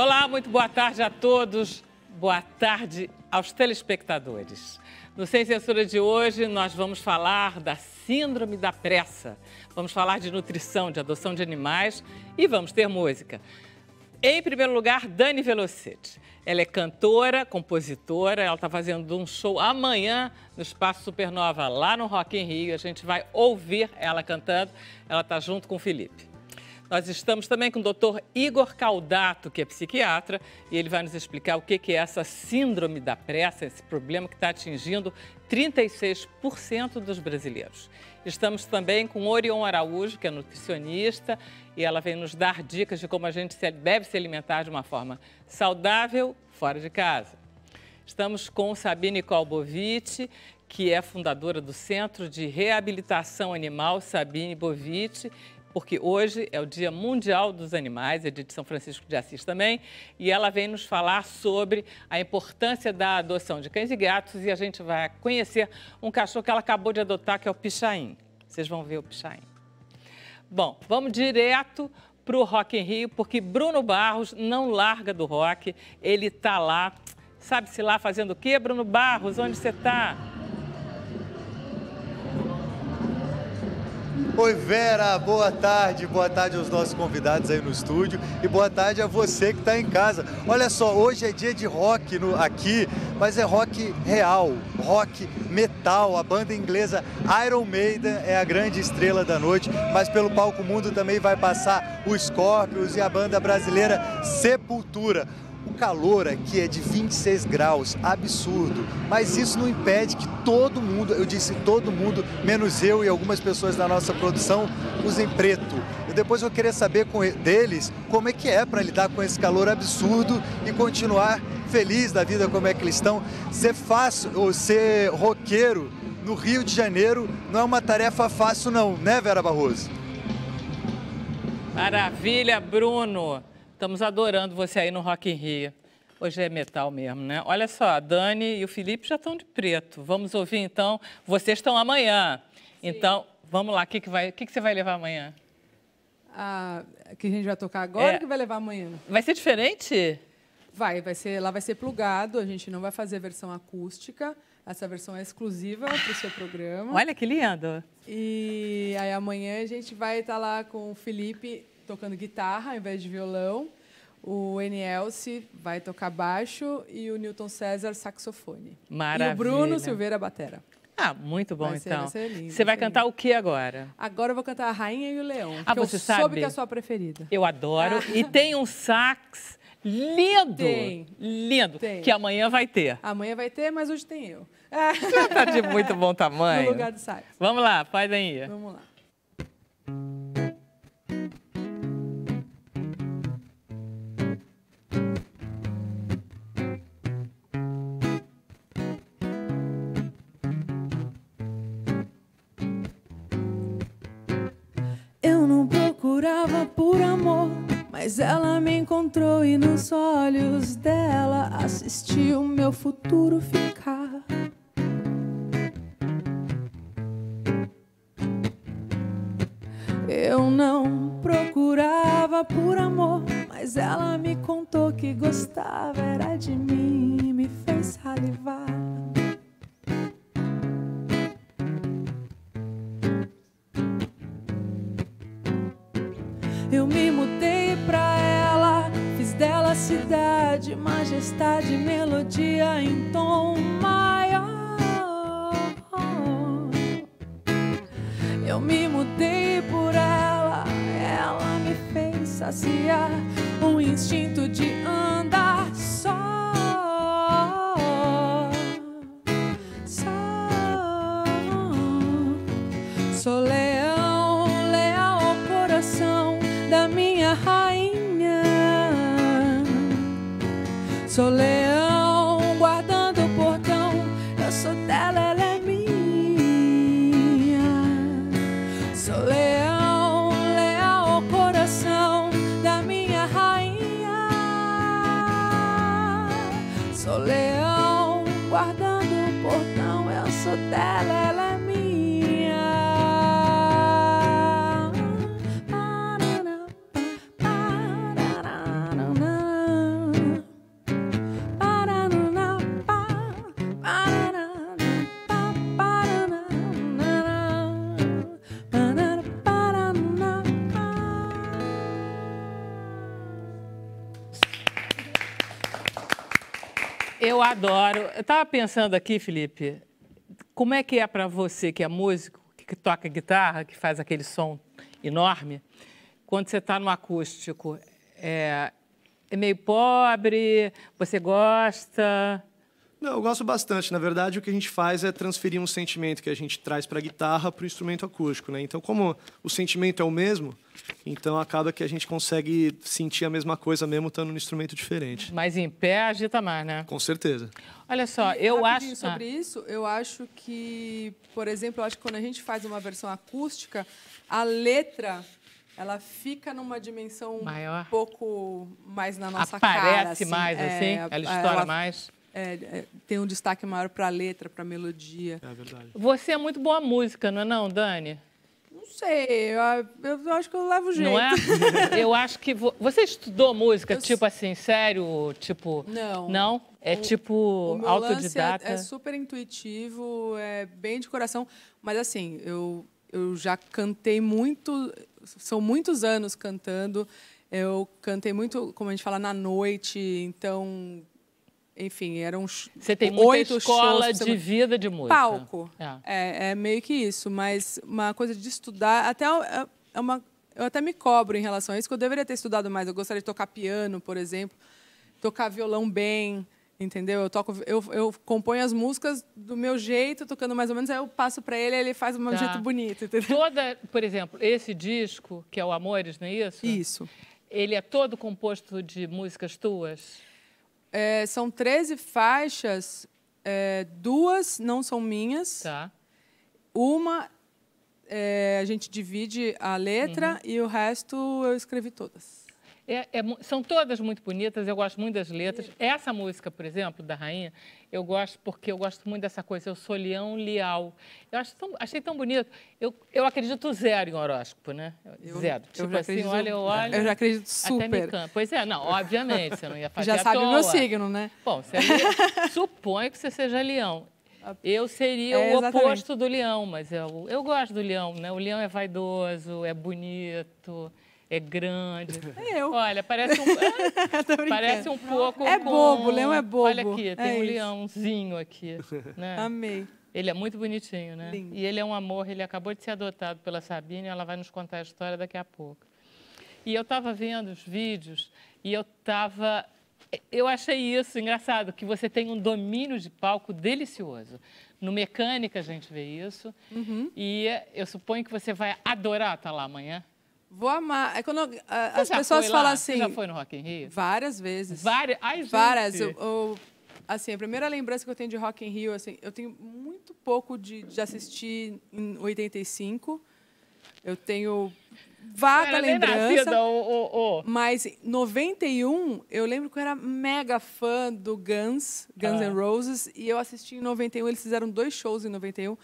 Olá, muito boa tarde a todos. Boa tarde aos telespectadores. No Sem Censura de hoje, nós vamos falar da Síndrome da Pressa. Vamos falar de nutrição, de adoção de animais e vamos ter música. Em primeiro lugar, Dani Velocete. Ela é cantora, compositora, ela está fazendo um show amanhã no Espaço Supernova, lá no Rock in Rio. A gente vai ouvir ela cantando. Ela está junto com o Felipe. Nós estamos também com o doutor Igor Caldato, que é psiquiatra, e ele vai nos explicar o que é essa síndrome da pressa, esse problema que está atingindo 36% dos brasileiros. Estamos também com Orion Araújo, que é nutricionista, e ela vem nos dar dicas de como a gente deve se alimentar de uma forma saudável fora de casa. Estamos com Sabine Kolbovic, que é fundadora do Centro de Reabilitação Animal Sabine Bovic porque hoje é o Dia Mundial dos Animais, é dia de São Francisco de Assis também, e ela vem nos falar sobre a importância da adoção de cães e gatos e a gente vai conhecer um cachorro que ela acabou de adotar, que é o Pichain. Vocês vão ver o Pichain. Bom, vamos direto para o Rock em Rio, porque Bruno Barros não larga do rock, ele tá lá, sabe-se lá fazendo o quê? Bruno Barros, onde você está? Oi, Vera, boa tarde. Boa tarde aos nossos convidados aí no estúdio e boa tarde a você que está em casa. Olha só, hoje é dia de rock no, aqui, mas é rock real, rock metal. A banda inglesa Iron Maiden é a grande estrela da noite, mas pelo palco mundo também vai passar o Scorpions e a banda brasileira Sepultura. O calor aqui é de 26 graus, absurdo. Mas isso não impede que todo mundo, eu disse todo mundo, menos eu e algumas pessoas da nossa produção, usem preto. E depois eu queria saber com deles como é que é para lidar com esse calor absurdo e continuar feliz da vida como é que eles estão. Ser fácil ou ser roqueiro no Rio de Janeiro não é uma tarefa fácil não, né Vera Barroso? Maravilha, Bruno. Estamos adorando você aí no Rock in Rio. Hoje é metal mesmo, né? Olha só, a Dani e o Felipe já estão de preto. Vamos ouvir então. Vocês estão amanhã. Sim. Então, vamos lá. O que, que, vai, que, que você vai levar amanhã? Ah, que a gente vai tocar agora é. ou que vai levar amanhã? Vai ser diferente? Vai, vai ser, lá vai ser plugado, a gente não vai fazer versão acústica. Essa versão é exclusiva para o seu programa. Olha que lindo! E aí amanhã a gente vai estar tá lá com o Felipe tocando guitarra ao invés de violão. O Enielce vai tocar baixo e o Newton César saxofone. Maravilha. E o Bruno Silveira batera. Ah, muito bom, vai ser, então. Vai ser lindo, você vai cantar o que agora? Agora eu vou cantar A Rainha e o Leão, ah, você eu sabe? soube que é a sua preferida. Eu adoro. Ah. E tem um sax lindo. Tem. Lindo. Tem. Que amanhã vai ter. Amanhã vai ter, mas hoje tem eu. Você tá de muito bom tamanho. No lugar do sax. Vamos lá, faz aí. Vamos lá. Mas ela me encontrou e nos olhos dela assisti o meu futuro ficar. Eu não procurava por amor, mas ela me contou que gostava era de mim e me fez salivar. Eu me mudei pra ela, fiz dela cidade, majestade, melodia em tom maior. Eu me mudei por ela, ela me fez saciar um instinto de amor. sole adoro. Eu tava pensando aqui, Felipe, como é que é para você, que é músico, que toca guitarra, que faz aquele som enorme, quando você está no acústico? É, é meio pobre, você gosta? Não, eu gosto bastante. Na verdade, o que a gente faz é transferir um sentimento que a gente traz para a guitarra para o instrumento acústico. Né? Então, como o sentimento é o mesmo, então acaba que a gente consegue sentir a mesma coisa mesmo estando num instrumento diferente. Mas em pé agita mais, né? Com certeza. Olha só, e, eu acho. Sobre ah. isso, eu acho que, por exemplo, eu acho que quando a gente faz uma versão acústica, a letra ela fica numa dimensão Maior. um pouco mais na nossa Aparece cara. Aparece assim. mais, é, assim? Ela é, estoura ela... mais. É, é, tem um destaque maior para a letra, para a melodia. É verdade. Você é muito boa música, não é não, Dani? Não sei, eu, eu acho que eu levo jeito. Não é? eu acho que... Vo... Você estudou música, eu... tipo assim, sério? Tipo... Não. Não? É o, tipo o é- autodidata? É, é, super intuitivo, é bem de coração. Mas assim, eu, eu já cantei muito, são muitos anos cantando. Eu cantei muito, como a gente fala, na noite. Então, enfim, eram Você tem muita escola shows, de vida de música. Palco. É. é. É, meio que isso, mas uma coisa de estudar, até é, é uma, eu até me cobro em relação a isso, que eu deveria ter estudado mais. Eu gostaria de tocar piano, por exemplo, tocar violão bem, entendeu? Eu toco, eu, eu componho as músicas do meu jeito, tocando mais ou menos, aí eu passo para ele, ele faz de um tá. jeito bonito, entendeu? Toda, por exemplo, esse disco, que é o Amores, não é isso? Isso. Ele é todo composto de músicas tuas? É, são 13 faixas, é, duas não são minhas. Tá. Uma é, a gente divide a letra uhum. e o resto eu escrevi todas. É, é, são todas muito bonitas, eu gosto muito das letras. Essa música, por exemplo, da Rainha, eu gosto porque eu gosto muito dessa coisa, eu sou leão leal. Eu tão, achei tão bonito. Eu, eu acredito zero em horóscopo, né? Zero. Eu, tipo eu assim, acredito, olha, eu olho. Eu já acredito super. Pois é, não, obviamente, você não ia fazer Já sabe o meu signo, né? Bom, você é suponho que você seja leão. Ah, eu seria é, o oposto do leão, mas eu, eu gosto do leão, né? O leão é vaidoso, é bonito é grande. É eu. Olha, parece um, parece um pouco. É bobo, o leão é bobo. Olha aqui, tem é um isso. leãozinho aqui. Né? Amei. Ele é muito bonitinho, né? Lindo. E ele é um amor, ele acabou de ser adotado pela Sabine, ela vai nos contar a história daqui a pouco. E eu estava vendo os vídeos e eu estava. Eu achei isso engraçado, que você tem um domínio de palco delicioso. No Mecânica a gente vê isso. Uhum. E eu suponho que você vai adorar estar tá lá amanhã. Vou amar. É quando as pessoas falam assim. Você já assim, foi no Rock in Rio? Várias vezes. Várias. Ai, gente. Várias. Eu, assim, a primeira lembrança que eu tenho de Rock in Rio, assim, eu tenho muito pouco de, de assistir em 85. Eu tenho vaga lembrança. Nascida, oh, oh, oh. Mas 91, eu lembro que eu era mega fã do Guns, Guns ah. N' Roses, e eu assisti em 91, eles fizeram dois shows em 91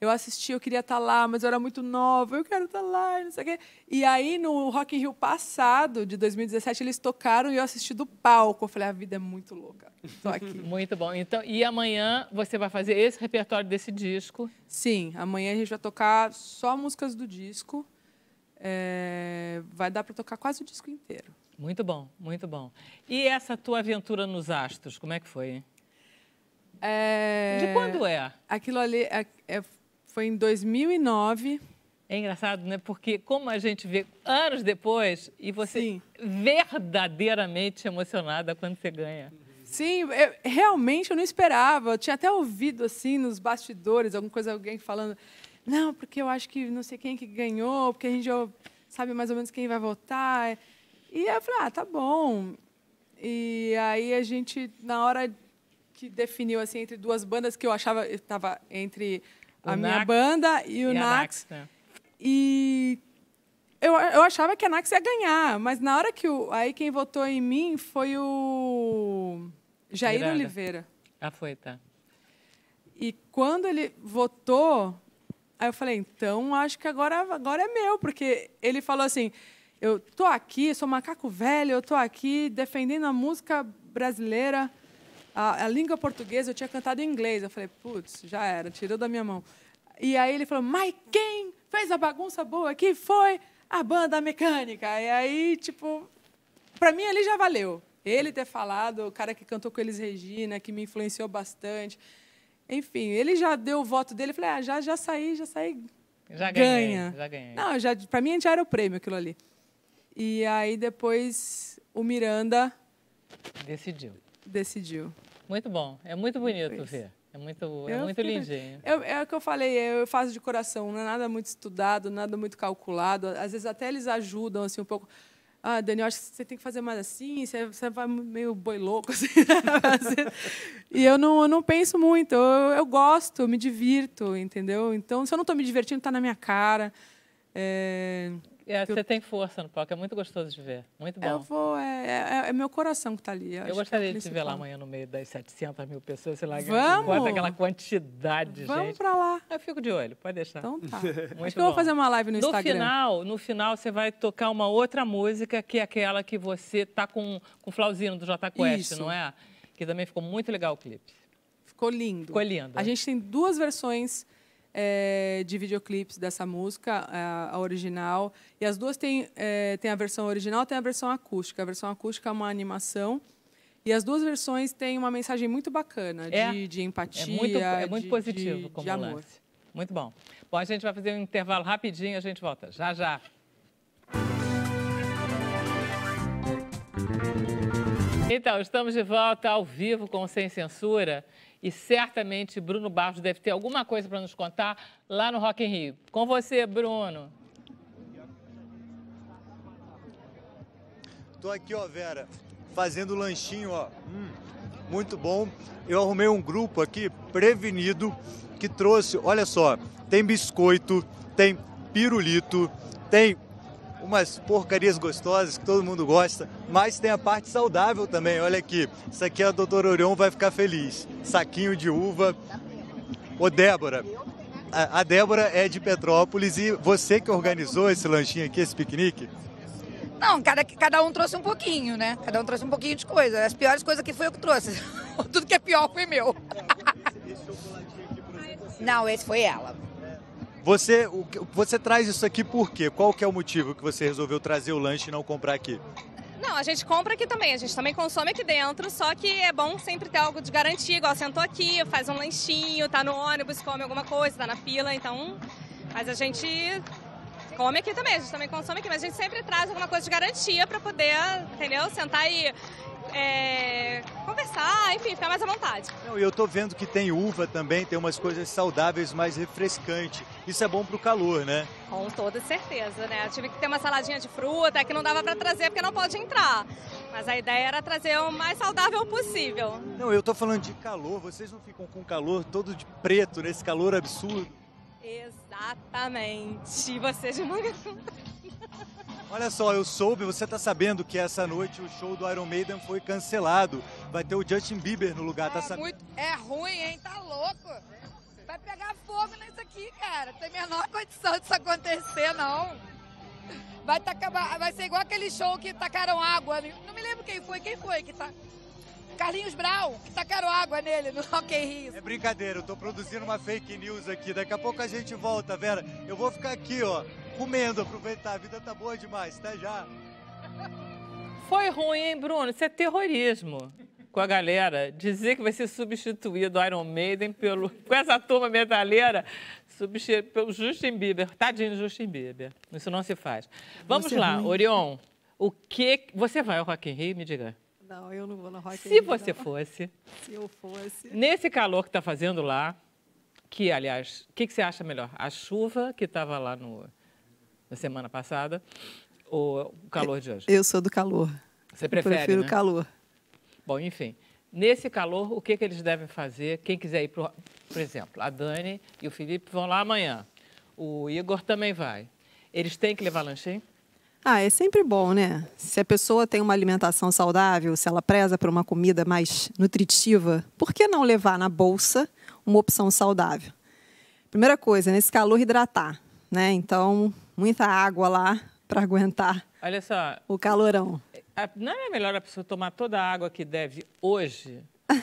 eu assisti, eu queria estar tá lá, mas eu era muito nova, eu quero estar tá lá, não sei o quê. E aí, no Rock in Rio passado, de 2017, eles tocaram e eu assisti do palco. Eu falei, a vida é muito louca, estou aqui. muito bom. Então, e amanhã você vai fazer esse repertório desse disco? Sim, amanhã a gente vai tocar só músicas do disco. É... vai dar para tocar quase o disco inteiro. Muito bom, muito bom. E essa tua aventura nos astros, como é que foi? É... De quando é? Aquilo ali é, é foi em 2009. É engraçado, né? Porque como a gente vê anos depois e você Sim. verdadeiramente emocionada quando você ganha. Sim, eu, realmente eu não esperava. Eu tinha até ouvido assim nos bastidores alguma coisa alguém falando, não, porque eu acho que não sei quem que ganhou, porque a gente já sabe mais ou menos quem vai votar. E eu falei, ah, tá bom. E aí a gente na hora que definiu assim entre duas bandas que eu achava estava entre a Nax, minha banda e o e Nax. Nax né? E eu, eu achava que a Nax ia ganhar, mas na hora que o. Aí quem votou em mim foi o Jair Oliveira. Ah, foi, tá. E quando ele votou, aí eu falei, então acho que agora, agora é meu, porque ele falou assim: eu tô aqui, sou macaco velho, eu tô aqui defendendo a música brasileira a, a, língua portuguesa eu tinha cantado em inglês. Eu falei, putz, já era, tirou da minha mão. E aí ele falou, mas quem fez a bagunça boa aqui foi a banda mecânica. E aí, tipo, para mim ali já valeu. Ele ter falado, o cara que cantou com eles, Regina, que me influenciou bastante. Enfim, ele já deu o voto dele. Eu falei, ah, já, já saí, já saí. Já ganhei, ganha. Já ganhei. Não, já, pra mim já era o prêmio aquilo ali. E aí depois o Miranda. Decidiu. Decidiu. Muito bom, é muito bonito ver. É muito, é muito fiquei... lindinho. Eu, é o que eu falei, é, eu faço de coração, não é nada muito estudado, nada muito calculado. Às vezes até eles ajudam assim um pouco. Ah, Daniel, acho que você tem que fazer mais assim, você, você vai meio boi louco. Assim. Né? e eu não, eu não penso muito, eu, eu gosto, eu me divirto, entendeu? Então, se eu não estou me divertindo, está na minha cara. É... É, você eu... tem força no palco, é muito gostoso de ver. Muito bom. Eu vou, é, é, é meu coração que está ali. Eu, eu é gostaria de te ver lá amanhã no meio das 700 mil pessoas, sei lá, Vamos. aquela quantidade, de gente. Vamos para lá. Eu fico de olho, pode deixar. Então tá. Muito Acho que eu vou fazer uma live no, no Instagram. Final, no final, você vai tocar uma outra música que é aquela que você tá com, com o Flauzino do Jota Quest, Isso. não é? Que também ficou muito legal o clipe. Ficou lindo. Ficou lindo. A gente tem duas versões é, de videoclipes dessa música, a, é, a, original. E as duas têm, é, a versão original tem a versão acústica. A versão acústica é uma animação. E as duas versões têm uma mensagem muito bacana é. de, de, empatia. É muito, é muito de, positivo de, como de amor. Lance. Muito bom. Bom, a gente vai fazer um intervalo rapidinho, a gente volta já já. Então, estamos de volta ao vivo com Sem Censura. E certamente Bruno Barros deve ter alguma coisa para nos contar lá no Rock in Rio. Com você, Bruno. Tô aqui, ó, Vera, fazendo lanchinho, ó. Hum, muito bom. Eu arrumei um grupo aqui prevenido que trouxe, olha só, tem biscoito, tem pirulito, tem umas porcarias gostosas que todo mundo gosta, mas tem a parte saudável também. Olha aqui, isso aqui é a doutora Orion vai ficar feliz. Saquinho de uva. Ô Débora, a Débora é de Petrópolis e você que organizou esse lanchinho aqui, esse piquenique? Não, cada, cada um trouxe um pouquinho, né? Cada um trouxe um pouquinho de coisa. As piores coisas que foi eu que trouxe. Tudo que é pior foi meu. Não, esse foi ela. Você, o, você traz isso aqui por quê? Qual que é o motivo que você resolveu trazer o lanche e não comprar aqui? Não, a gente compra aqui também, a gente também consome aqui dentro, só que é bom sempre ter algo de garantia, igual sentou aqui, faz um lanchinho, tá no ônibus, come alguma coisa, tá na fila, então. Mas a gente come aqui também, a gente também consome aqui, mas a gente sempre traz alguma coisa de garantia para poder, entendeu? Sentar e é, conversar, enfim, ficar mais à vontade. e eu tô vendo que tem uva também, tem umas coisas saudáveis, mais refrescante isso é bom para o calor, né? Com toda certeza, né? Eu tive que ter uma saladinha de fruta que não dava para trazer porque não pode entrar. Mas a ideia era trazer o mais saudável possível. Não, eu tô falando de calor. Vocês não ficam com calor todo de preto nesse calor absurdo? Exatamente. Vocês manga. Olha só, eu soube, você tá sabendo que essa noite o show do Iron Maiden foi cancelado. Vai ter o Justin Bieber no lugar, tá é, tá sabendo? Muito... É ruim, hein? Tá louco. Vai pegar fogo nisso aqui, cara. Não tem menor condição disso acontecer, não. Vai, tacar, tá vai ser igual aquele show que tacaram água. Não me lembro quem foi, quem foi que tá. Carlinhos Brau, que tacaram água nele no Rock Rio. É brincadeira, eu tô produzindo uma fake news aqui. Daqui a pouco a gente volta, Vera. Eu vou ficar aqui, ó, comendo, aproveitar. A vida tá boa demais, até tá já. Foi ruim, hein, Bruno? Isso é terrorismo com a galera, dizer que vai ser substituído Iron Maiden pelo, com essa turma metaleira, substituído pelo Justin Bieber. Tadinho Justin Bieber. Isso não se faz. Vamos lá, muito... Orion. O que você vai ao Rock in Rio? Me diga. Não, eu não vou no Rock in Se você não. fosse. Se eu fosse. Nesse calor que está fazendo lá, que aliás, o que, que, você acha melhor? A chuva que estava lá no na semana passada ou o calor de hoje? Eu sou do calor. Você prefere? Eu prefiro o né? calor. Bom, enfim, nesse calor, o que, que eles devem fazer? Quem quiser ir, pro, por exemplo, a Dani e o Felipe vão lá amanhã. O Igor também vai. Eles têm que levar lanchinho? Ah, é sempre bom, né? Se a pessoa tem uma alimentação saudável, se ela preza por uma comida mais nutritiva, por que não levar na bolsa uma opção saudável? Primeira coisa, nesse calor, hidratar, né? Então, muita água lá para aguentar Olha só, o calorão. É, não é melhor a pessoa tomar toda a água que deve hoje?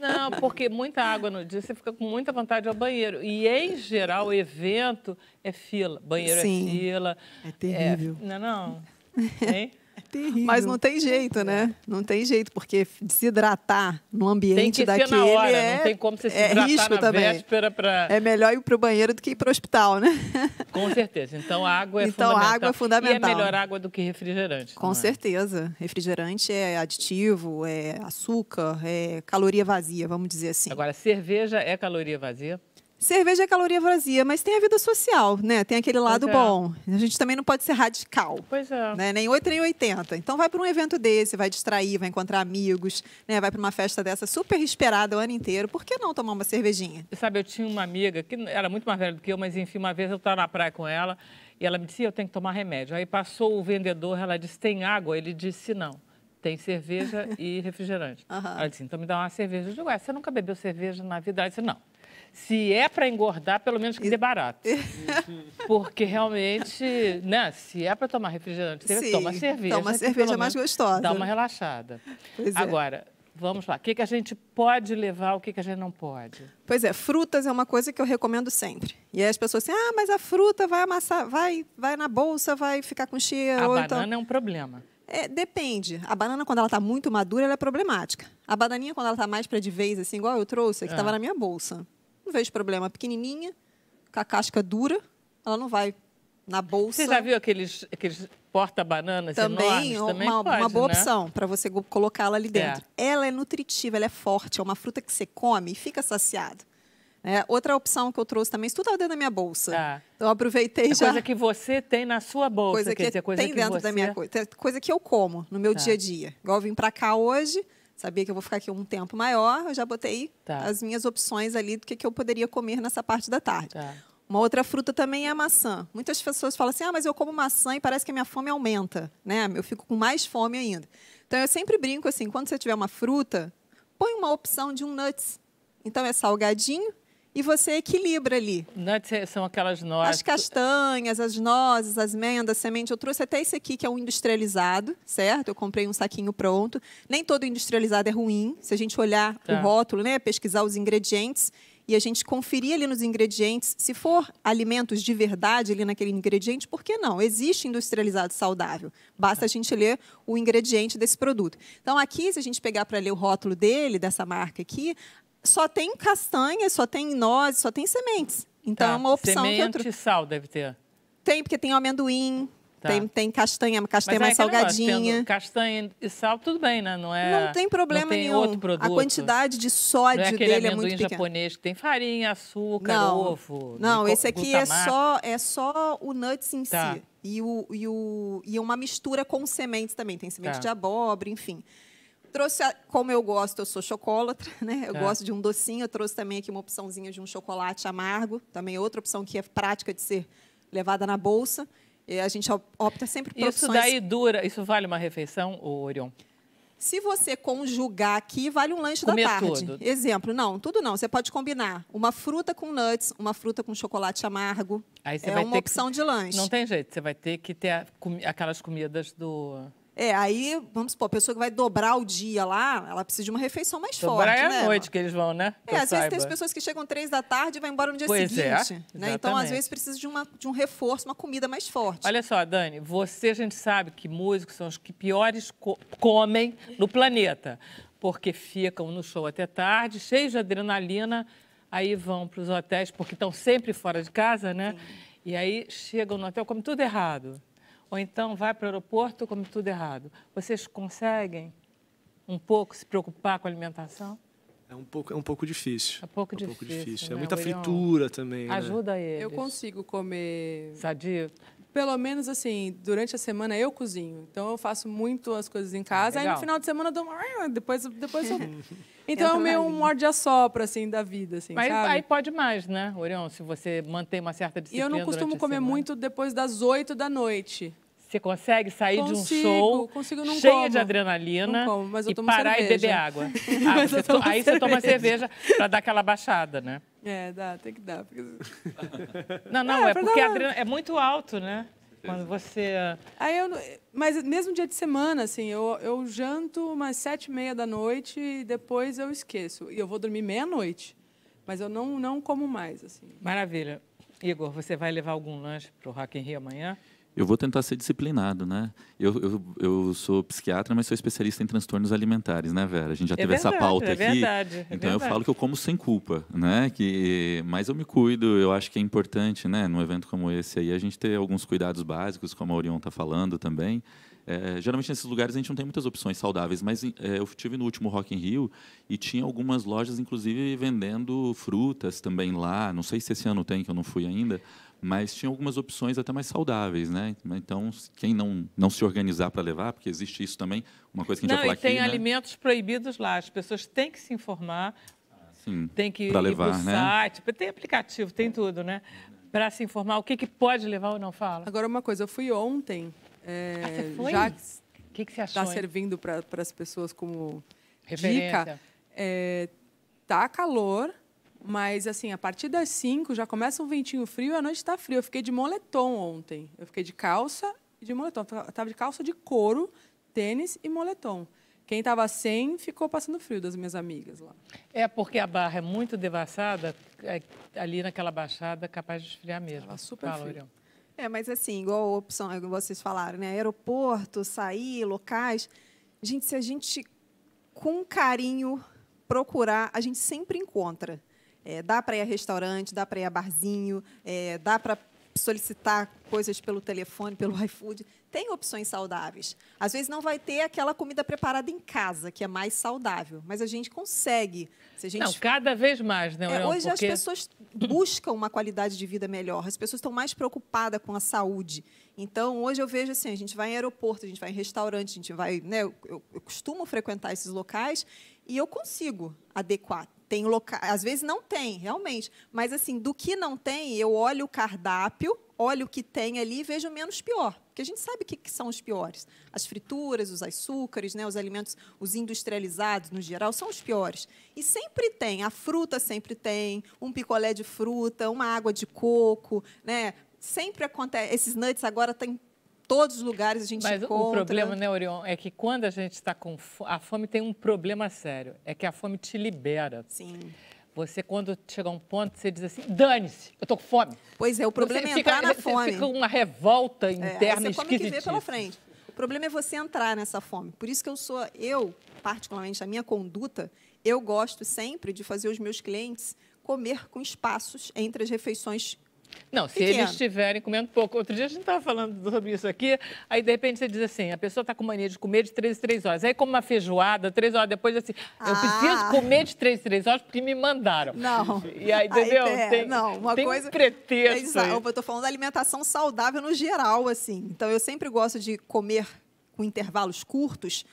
Não, porque muita água no dia, você fica com muita vontade ao banheiro. E, em geral, o evento é fila. Banheiro é Sim, é fila. É terrível. É, não, é não. Hein? É terrível. Mas não tem jeito, né? É. Não tem jeito, porque desidratar no ambiente daquele na hora, é, não tem como você se é risco também. É melhor ir para o banheiro do que ir para o hospital, né? Com certeza. Então, a água é então, fundamental. Então, água é fundamental. E é melhor água do que refrigerante. Com é? certeza. Refrigerante é aditivo, é açúcar, é caloria vazia, vamos dizer assim. Agora, cerveja é caloria vazia? cerveja é caloria vazia, mas tem a vida social, né? Tem aquele lado é. bom. A gente também não pode ser radical. Pois é. Né? Nem 8 nem 80. Então vai para um evento desse, vai distrair, vai encontrar amigos, né? Vai para uma festa dessa super esperada o ano inteiro. Por que não tomar uma cervejinha? Sabe, eu tinha uma amiga que era muito mais velha do que eu, mas enfim, uma vez eu estava na praia com ela e ela me disse: "Eu tenho que tomar remédio". Aí passou o vendedor, ela disse: "Tem água?". Ele disse: "Não" tem cerveja e refrigerante. Uhum. Ela disse, então me dá uma cerveja. Eu digo, você nunca bebeu cerveja na vida? Ela disse, não se é para engordar, pelo menos que dê barato. Porque realmente, né, se é para tomar refrigerante, Sim, toma cerveja. Toma cerveja mais gostosa. Dá uma relaxada. Pois é. Agora, Vamos lá. O que, que a gente pode levar, o que, que a gente não pode? Pois é, frutas é uma coisa que eu recomendo sempre. E aí as pessoas assim, ah, mas a fruta vai amassar, vai, vai na bolsa, vai ficar com cheiro. A banana então... é um problema. É, depende. A banana, quando ela está muito madura, ela é problemática. A bananinha, quando ela está mais para de vez, assim, igual eu trouxe, que estava é. na minha bolsa. Não vejo problema. Pequenininha, com a casca dura, ela não vai na bolsa. Você já viu aqueles, aqueles porta-bananas também, enormes? Também uma, pode, uma boa né? opção para você colocá-la ali é. dentro. É. Ela é nutritiva, ela é forte, é uma fruta que você come e fica saciado. É, outra opção que eu trouxe também, isso tudo estava é dentro da minha bolsa. Tá. Então, eu aproveitei é já. Coisa que você tem na sua bolsa, coisa que dizer, coisa tem que dentro você... da minha coisa. Coisa que eu como no meu tá. dia a dia. Igual eu vim para cá hoje, Sabia que eu vou ficar aqui um tempo maior, eu já botei tá. as minhas opções ali do que, que eu poderia comer nessa parte da tarde. Tá. Uma outra fruta também é a maçã. Muitas pessoas falam assim: ah, mas eu como maçã e parece que a minha fome aumenta, né? Eu fico com mais fome ainda. Então eu sempre brinco assim: quando você tiver uma fruta, põe uma opção de um nuts. Então é salgadinho, e você equilibra ali. Nuts é são aquelas nozes. As castanhas, as nozes, as mendas, semente. Eu trouxe até esse aqui, que é um industrializado, certo? Eu comprei um saquinho pronto. Nem todo industrializado é ruim. Se a gente olhar tá. o rótulo, né? Pesquisar os ingredientes e a gente conferir ali nos ingredientes, se for alimentos de verdade ali naquele ingrediente, por que não? Existe industrializado saudável. Basta a gente ler o ingrediente desse produto. Então, aqui, se a gente pegar para ler o rótulo dele, dessa marca aqui, só tem castanhas, só tem nozes, só tem sementes. Então tá. é uma opção Semente que eu trouxe. sal deve ter. Tem, porque tem amendoim, tá. tem, tem castanha, castanha Mas é mais é salgadinha. Negócio, castanha e sal, tudo bem, né? Não, é, não tem problema não tem nenhum. Outro produto. A quantidade de sódio não é aquele dele é muito pequena. japonês que tem farinha, açúcar, não. ovo. Não, esse aqui é só, é só o nuts em tá. si. E, o, e, o, e uma mistura com sementes também. Tem semente tá. de abóbora, enfim. Trouxe, a, como eu gosto, eu sou chocolatra, né? Eu é. gosto de um docinho. Eu trouxe também aqui uma opçãozinha de um chocolate amargo. Também é outra opção que é prática de ser levada na bolsa. E a gente opta sempre por Isso daí dura... Isso vale uma refeição, Orion? Se você conjugar aqui, vale um lanche Comer da tarde. Tudo. Exemplo, não, tudo não. Você pode combinar uma fruta com nuts, uma fruta com chocolate amargo. é uma opção que... de lanche. Não tem jeito, você vai ter que ter aquelas comidas do é, aí, vamos supor, a pessoa que vai dobrar o dia lá, ela precisa de uma refeição mais dobrar forte. Dobrar é à né? noite que eles vão, né? Que é, às saiba. vezes tem as pessoas que chegam três da tarde e vão embora no dia pois é, seguinte. É, né? Então, às vezes, precisa de, uma, de um reforço, uma comida mais forte. Olha só, Dani, você, a gente sabe que músicos são os que piores co comem no planeta, porque ficam no show até tarde, cheios de adrenalina, aí vão para os hotéis, porque estão sempre fora de casa, né? Sim. E aí chegam no hotel, comem tudo errado ou então vai para o aeroporto, come tudo errado. Vocês conseguem um pouco se preocupar com a alimentação? É um pouco, é um pouco difícil. É, pouco é um difícil, pouco difícil. É né? É muita fritura também. Né? Ajuda né? eles. Eu consigo comer. Sadio. Pelo menos assim, durante a semana eu cozinho. Então eu faço muito as coisas em ah, casa. Legal. Aí no final de semana eu dou uma. Ah", depois, depois eu... Então é meio um morde sopra, assim, da vida, assim, Mas sabe? aí pode mais, né, Orion? Se você mantém uma certa disciplina E eu não costumo comer muito depois das oito da noite. Você consegue sair consigo, de um show consigo, não cheia como. de adrenalina como, e parar cerveja. e beber água? Ah, você Aí cerveja. você toma cerveja para dar aquela baixada, né? É, dá, tem que dar. Porque... Não, não, ah, é, é porque é muito alto, né? Quando você. Ah, aí eu, mas mesmo dia de semana, assim, eu, eu janto umas sete e meia da noite e depois eu esqueço. E eu vou dormir meia-noite. Mas eu não, não como mais, assim. Maravilha. Igor, você vai levar algum lanche para o Rock in Rio amanhã? eu vou tentar ser disciplinado, né? Eu, eu, eu sou psiquiatra, mas sou especialista em transtornos alimentares, né, Vera? A gente já é teve verdade, essa pauta é aqui. Verdade, é então eu falo que eu como sem culpa, né? Que, mas eu me cuido, eu acho que é importante, né? Num evento como esse aí, a gente ter alguns cuidados básicos, como a Orion está falando também. É, geralmente nesses lugares a gente não tem muitas opções saudáveis, mas é, eu tive no último Rock in Rio e tinha algumas lojas, inclusive, vendendo frutas também lá. Não sei se esse ano tem, que eu não fui ainda mas tinha algumas opções até mais saudáveis, né? Então, quem não, não se organizar para levar, porque existe isso também, uma coisa que a gente não, vai aqui. e tem aqui, né? alimentos né? proibidos lá, as pessoas têm que se informar, Sim, têm que levar, ir para o né? site, tem aplicativo, tem tudo, né? Para se informar o que, que pode levar ou não fala. Agora, uma coisa, eu fui ontem, é, ah, você foi? já que, que você achou? Está servindo para as pessoas como Referência. dica. É, tá calor, mas, assim, a partir das 5 já começa um ventinho frio e a noite está fria. Eu fiquei de moletom ontem. Eu fiquei de calça e de moletom. Eu tava de calça de couro, tênis e moletom. Quem estava sem ficou passando frio das minhas amigas lá. É, porque a barra é muito devassada, é, ali naquela baixada, capaz de esfriar mesmo. Ela super Fala, frio. É, mas assim, igual a opção, que é, vocês falaram, né? Aeroporto, sair, locais. Gente, se a gente, com carinho, procurar, a gente sempre encontra. É, dá para ir a restaurante, dá para ir a barzinho, é, dá para solicitar coisas pelo telefone, pelo iFood. Tem opções saudáveis. Às vezes não vai ter aquela comida preparada em casa, que é mais saudável, mas a gente consegue. Se a gente... Não, cada vez mais, né? É, hoje porque... as pessoas buscam uma qualidade de vida melhor, as pessoas estão mais preocupadas com a saúde. Então, hoje eu vejo assim, a gente vai em aeroporto, a gente vai em restaurante, a gente vai, né, eu, eu costumo frequentar esses locais e eu consigo adequar tem loca... às vezes não tem, realmente, mas assim, do que não tem, eu olho o cardápio, olho o que tem ali e vejo menos pior, porque a gente sabe o que, que, são os piores. As frituras, os açúcares, né, os alimentos, os industrializados, no geral, são os piores. E sempre tem, a fruta sempre tem, um picolé de fruta, uma água de coco, né? Sempre acontece, esses nuts agora têm todos os lugares a gente Mas encontra. o problema, né, Orion, é que quando a gente está com fome, a fome tem um problema sério, é que a fome te libera. Sim. Você, quando chega a um ponto, você diz assim, dane-se, eu tô com fome. Pois é, o problema é você é entrar fica, na fome. Fica uma revolta é, interna é, você come que vê pela frente. O problema é você entrar nessa fome. Por isso que eu sou, eu, particularmente, a minha conduta, eu gosto sempre de fazer os meus clientes comer com espaços entre as refeições não, se pequeno. eles estiverem comendo pouco. Outro dia a gente estava falando sobre isso aqui, aí de repente você diz assim, a pessoa está com mania de comer de 3 em 3 horas. Aí como uma feijoada, 3 horas depois, assim, ah. eu preciso comer de 3 em 3 horas porque me mandaram. Não. E aí, entendeu? Aí, é, tem, não, uma tem coisa, pretexto. É, eu estou falando da alimentação saudável no geral, assim. Então eu sempre gosto de comer com intervalos curtos,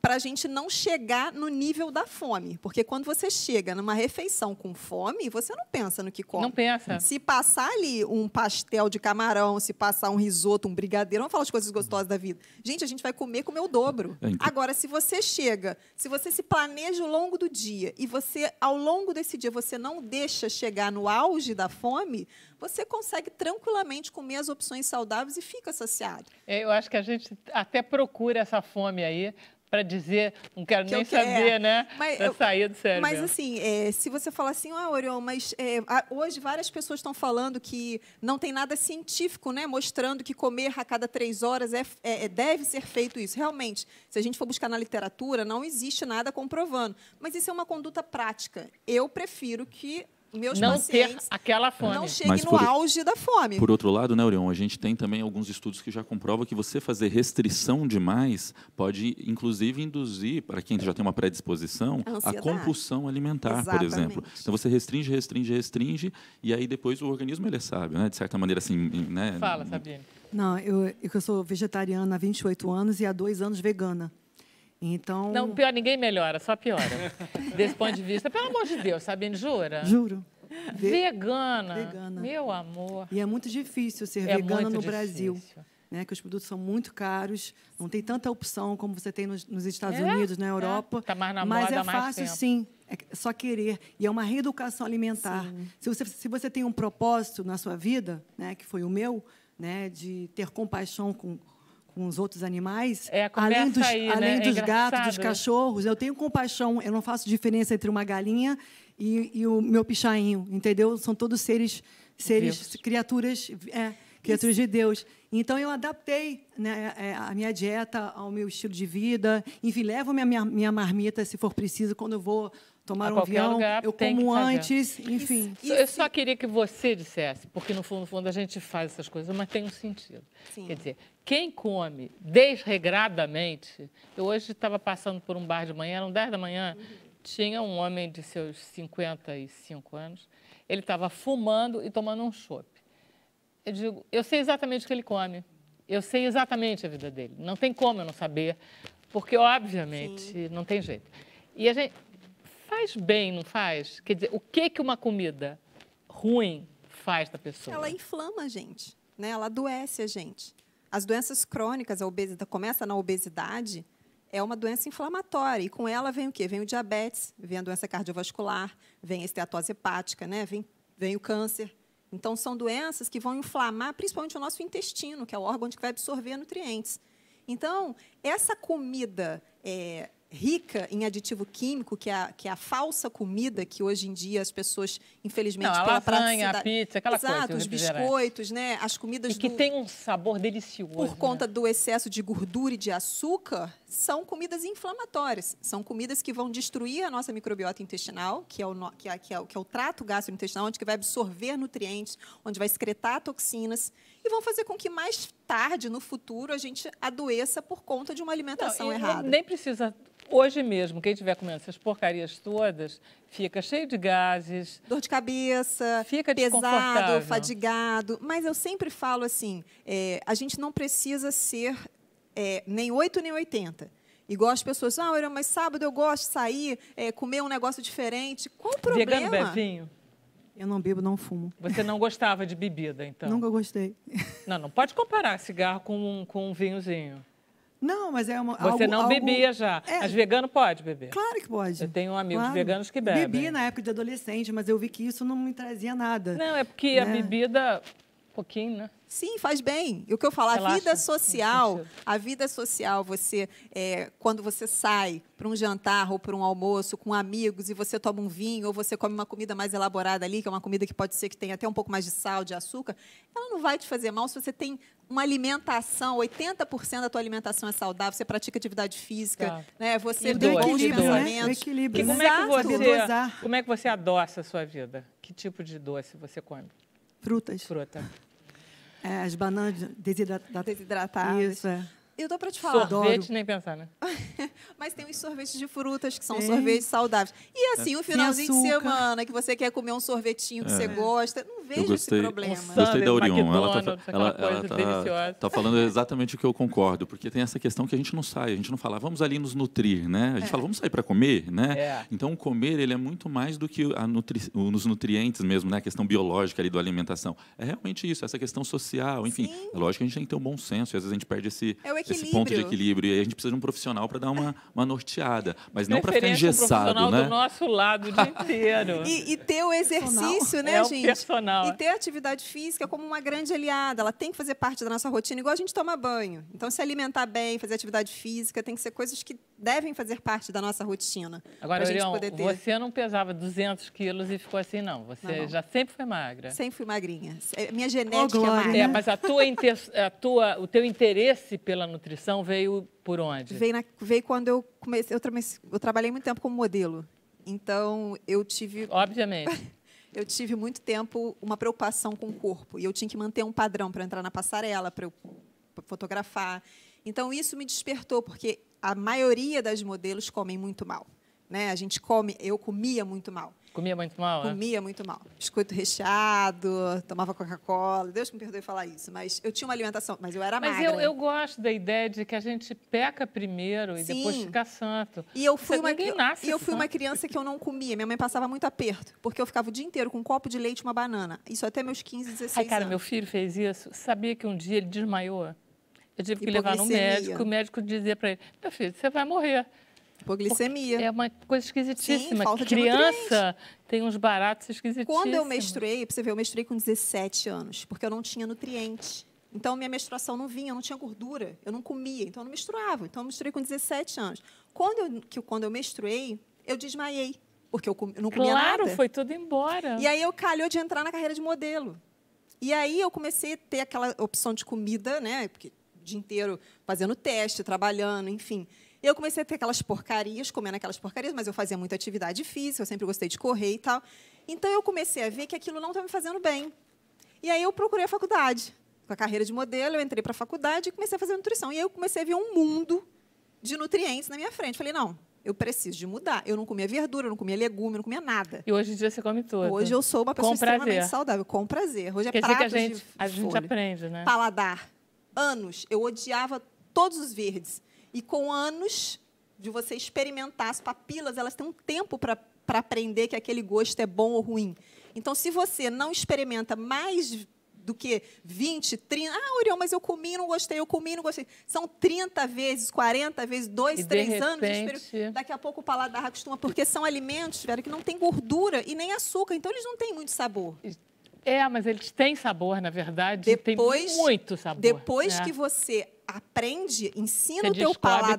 para a gente não chegar no nível da fome. Porque quando você chega numa refeição com fome, você não pensa no que come. Não pensa. Se passar ali um pastel de camarão, se passar um risoto, um brigadeiro, vamos falar de coisas gostosas da vida. Gente, a gente vai comer com o meu dobro. É Agora, se você chega, se você se planeja ao longo do dia e você, ao longo desse dia, você não deixa chegar no auge da fome, você consegue tranquilamente comer as opções saudáveis e fica saciado. É, eu acho que a gente até procura essa fome aí para dizer, não quero que nem é. saber, né? Para sair do cérebro. Mas assim, é, se você falar assim, ah, Orion, mas é, hoje várias pessoas estão falando que não tem nada científico, né? Mostrando que comer a cada três horas é, é, é, deve ser feito isso. Realmente, se a gente for buscar na literatura, não existe nada comprovando. Mas isso é uma conduta prática. Eu prefiro que meus não ter aquela fome. Não chegue Mas no auge da fome. Por outro lado, né, Orion, a gente tem também alguns estudos que já comprovam que você fazer restrição demais pode, inclusive, induzir, para quem já tem uma predisposição, a, a compulsão alimentar, Exatamente. por exemplo. Então, você restringe, restringe, restringe, e aí depois o organismo, ele é sábio, né? De certa maneira, assim, né? Fala, Sabrina. Não, eu, eu sou vegetariana há 28 anos e há dois anos vegana. Então... Não, pior, ninguém melhora, só piora. Desse ponto de vista. Pelo amor de Deus, Sabine, jura? Juro. Ve vegana. vegana. Meu amor. E é muito difícil ser é vegana no difícil. Brasil. Né, que os produtos são muito caros, não tem tanta opção como você tem nos, nos Estados é, Unidos, na é. Europa. É. Tá mais na mas é moda, é fácil, sim. É só querer. E é uma reeducação alimentar. Se você, se você tem um propósito na sua vida, né, que foi o meu, né, de ter compaixão com com os outros animais, é além dos, aí, né? É além né? dos é gatos, dos cachorros, eu tenho compaixão, eu não faço diferença entre uma galinha e, e o meu pichainho, entendeu? São todos seres, seres criaturas, é, criaturas Isso. de Deus. Então eu adaptei né, é, a minha dieta ao meu estilo de vida, enfim, levo minha, minha, minha marmita se for preciso quando eu vou tomar um avião, lugar, eu como antes, enfim. Isso, eu só queria que você dissesse, porque no fundo, no fundo a gente faz essas coisas, mas tem um sentido. Sim. Quer dizer, quem come desregradamente. Eu hoje estava passando por um bar de manhã, eram 10 da manhã, tinha um homem de seus 55 anos, ele estava fumando e tomando um chope. Eu digo, eu sei exatamente o que ele come, eu sei exatamente a vida dele, não tem como eu não saber, porque obviamente Sim. não tem jeito. E a gente faz bem, não faz? Quer dizer, o que que uma comida ruim faz da pessoa? Ela inflama a gente, né? Ela adoece a gente. As doenças crônicas, a obesidade começa na obesidade, é uma doença inflamatória. E com ela vem o quê? Vem o diabetes, vem a doença cardiovascular, vem a esteatose hepática, né? vem, vem o câncer. Então, são doenças que vão inflamar principalmente o nosso intestino, que é o órgão que vai absorver nutrientes. Então, essa comida é, rica em aditivo químico, que é a, que é a falsa comida que hoje em dia as pessoas, infelizmente, Não, a pela lasanha, a pizza, aquela Exato, coisa. Exato, os biscoitos, né? As comidas e que do, tem um sabor delicioso. Por né? conta né? do excesso de gordura e de açúcar, são comidas inflamatórias. São comidas que vão destruir a nossa microbiota intestinal, que é o, que é, que é, que é o trato gastrointestinal, onde que vai absorver nutrientes, onde vai excretar toxinas e vão fazer com que mais tarde, no futuro, a gente adoeça por conta de uma alimentação não, errada. Nem precisa hoje mesmo, quem estiver comendo essas porcarias todas, fica cheio de gases. Dor de cabeça, fica pesado, fadigado. Mas eu sempre falo assim: é, a gente não precisa ser é, nem 8 nem 80. Igual as pessoas, ah, mas sábado eu gosto de sair, é, comer um negócio diferente. Qual o problema? Vegano Bezinho. Eu não bebo, não fumo. Você não gostava de bebida, então? Nunca gostei. Não, não pode comparar cigarro com um, com um vinhozinho. Não, mas é uma. Você algo, não bebia algo... já. É. Mas vegano pode beber? Claro que pode. Eu tenho amigos claro. veganos que bebem. Bebi na época de adolescente, mas eu vi que isso não me trazia nada. Não, é porque né? a bebida pouquinho, né? Sim, faz bem. E o que eu falo, Relaxa. a vida social, a vida social, você é, quando você sai para um jantar ou para um almoço com amigos e você toma um vinho ou você come uma comida mais elaborada ali, que é uma comida que pode ser que tenha até um pouco mais de sal, de açúcar, ela não vai te fazer mal se você tem uma alimentação, 80% da tua alimentação é saudável, você pratica atividade física, tá. né? Você tem bons né? pensamentos. equilíbrio. como, é que você, como é que você adoça a sua vida? Que tipo de doce você come? Frutas. Fruta. É, as bananas desidratadas. Desidratadas. Isso, é eu tô para te falar. Sorvete Adoro. nem pensar, né? Mas tem os sorvetes de frutas que são é. sorvetes saudáveis. E é. assim, o finalzinho de semana que você quer comer um sorvetinho que é. você gosta, não vejo gostei, esse problema. Um gostei da Orion. Ela, tá, ela, ela tá, tá, falando exatamente o que eu concordo, porque tem essa questão que a gente não sai, a gente não fala, vamos ali nos nutrir, né? A gente é. fala, vamos sair para comer, né? É. Então, comer ele é muito mais do que a nutri, os nutrientes mesmo, né? A questão biológica ali da alimentação. É realmente isso, essa questão social, enfim. Sim. É lógico que a gente tem que ter um bom senso, e às vezes a gente perde esse, é esse ponto de equilíbrio. E aí a gente precisa de um profissional para dar uma, uma norteada, mas não para ficar engessado, um profissional né? do nosso lado o dia inteiro. e, e, ter o exercício, né, é gente? Personal. E ter a atividade física como uma grande aliada. Ela tem que fazer parte da nossa rotina, igual a gente toma banho. Então, se alimentar bem, fazer atividade física, tem que ser coisas que devem fazer parte da nossa rotina. Agora, Orion, você não pesava 200 quilos e ficou assim, não. Você não, não. já sempre foi magra. Sempre fui magrinha. É, minha genética oh, é magra. É, mas a tua, a tua, o teu interesse pela nutrição nutrição veio por onde? Veio, na, veio quando eu comecei eu, eu trabalhei muito tempo como modelo. Então, eu tive. Obviamente. eu tive muito tempo uma preocupação com o corpo. E eu tinha que manter um padrão para entrar na passarela, para eu fotografar. Então, isso me despertou, porque a maioria das modelos comem muito mal. Né? A gente come, eu comia muito mal. Comia muito mal? É? Comia né? muito mal. Biscoito recheado, tomava Coca-Cola. Deus me perdoe falar isso, mas eu tinha uma alimentação, mas eu era mas magra. Mas eu, eu gosto da ideia de que a gente peca primeiro e Sim. depois fica santo. E eu fui, uma, eu, nasce eu fui uma criança que eu não comia. Minha mãe passava muito aperto, porque eu ficava o dia inteiro com um copo de leite e uma banana. Isso até meus 15, 16 Ai, cara, anos. meu filho fez isso. Sabia que um dia ele desmaiou? Eu tive que levar no médico. O médico dizia para ele: Meu filho, você vai morrer. Hipoglicemia. é uma coisa esquisitíssima. Sim, falta Criança tem uns baratos esquisitíssimos. Quando eu menstruei, pra você ver, eu menstruei com 17 anos, porque eu não tinha nutriente. Então, minha menstruação não vinha, eu não tinha gordura, eu não comia, então eu não menstruava. Então, eu menstruei com 17 anos. Quando eu, que, quando eu menstruei, eu desmaiei, porque eu, com, eu não comia claro, nada. Claro, foi tudo embora. E aí, eu calhou de entrar na carreira de modelo. E aí, eu comecei a ter aquela opção de comida, né? Porque o dia inteiro fazendo teste, trabalhando, enfim. E eu comecei a ter aquelas porcarias, comendo aquelas porcarias, mas eu fazia muita atividade física, eu sempre gostei de correr e tal. Então eu comecei a ver que aquilo não estava tá me fazendo bem. E aí eu procurei a faculdade. Com a carreira de modelo, eu entrei para a faculdade e comecei a fazer nutrição. E aí eu comecei a ver um mundo de nutrientes na minha frente. Falei, não, eu preciso de mudar. Eu não comia verdura, eu não comia legume, eu não comia nada. E hoje em dia você come tudo. Hoje eu sou uma pessoa com extremamente prazer. saudável, com prazer. Hoje é Quer que a gente, a gente aprende, né? Paladar. Anos eu odiava todos os verdes. E com anos de você experimentar, as papilas elas têm um tempo para aprender que aquele gosto é bom ou ruim. Então, se você não experimenta mais do que 20, 30. Ah, Oriol, mas eu comi, não gostei, eu comi, não gostei. São 30 vezes, 40 vezes, 2, 3 repente... anos. De exper... Daqui a pouco o paladar acostuma, porque são alimentos, velho, que não tem gordura e nem açúcar, então eles não têm muito sabor. É, mas eles têm sabor, na verdade. Depois, tem muito sabor. Depois né? que você aprende, ensina você o teu paladar,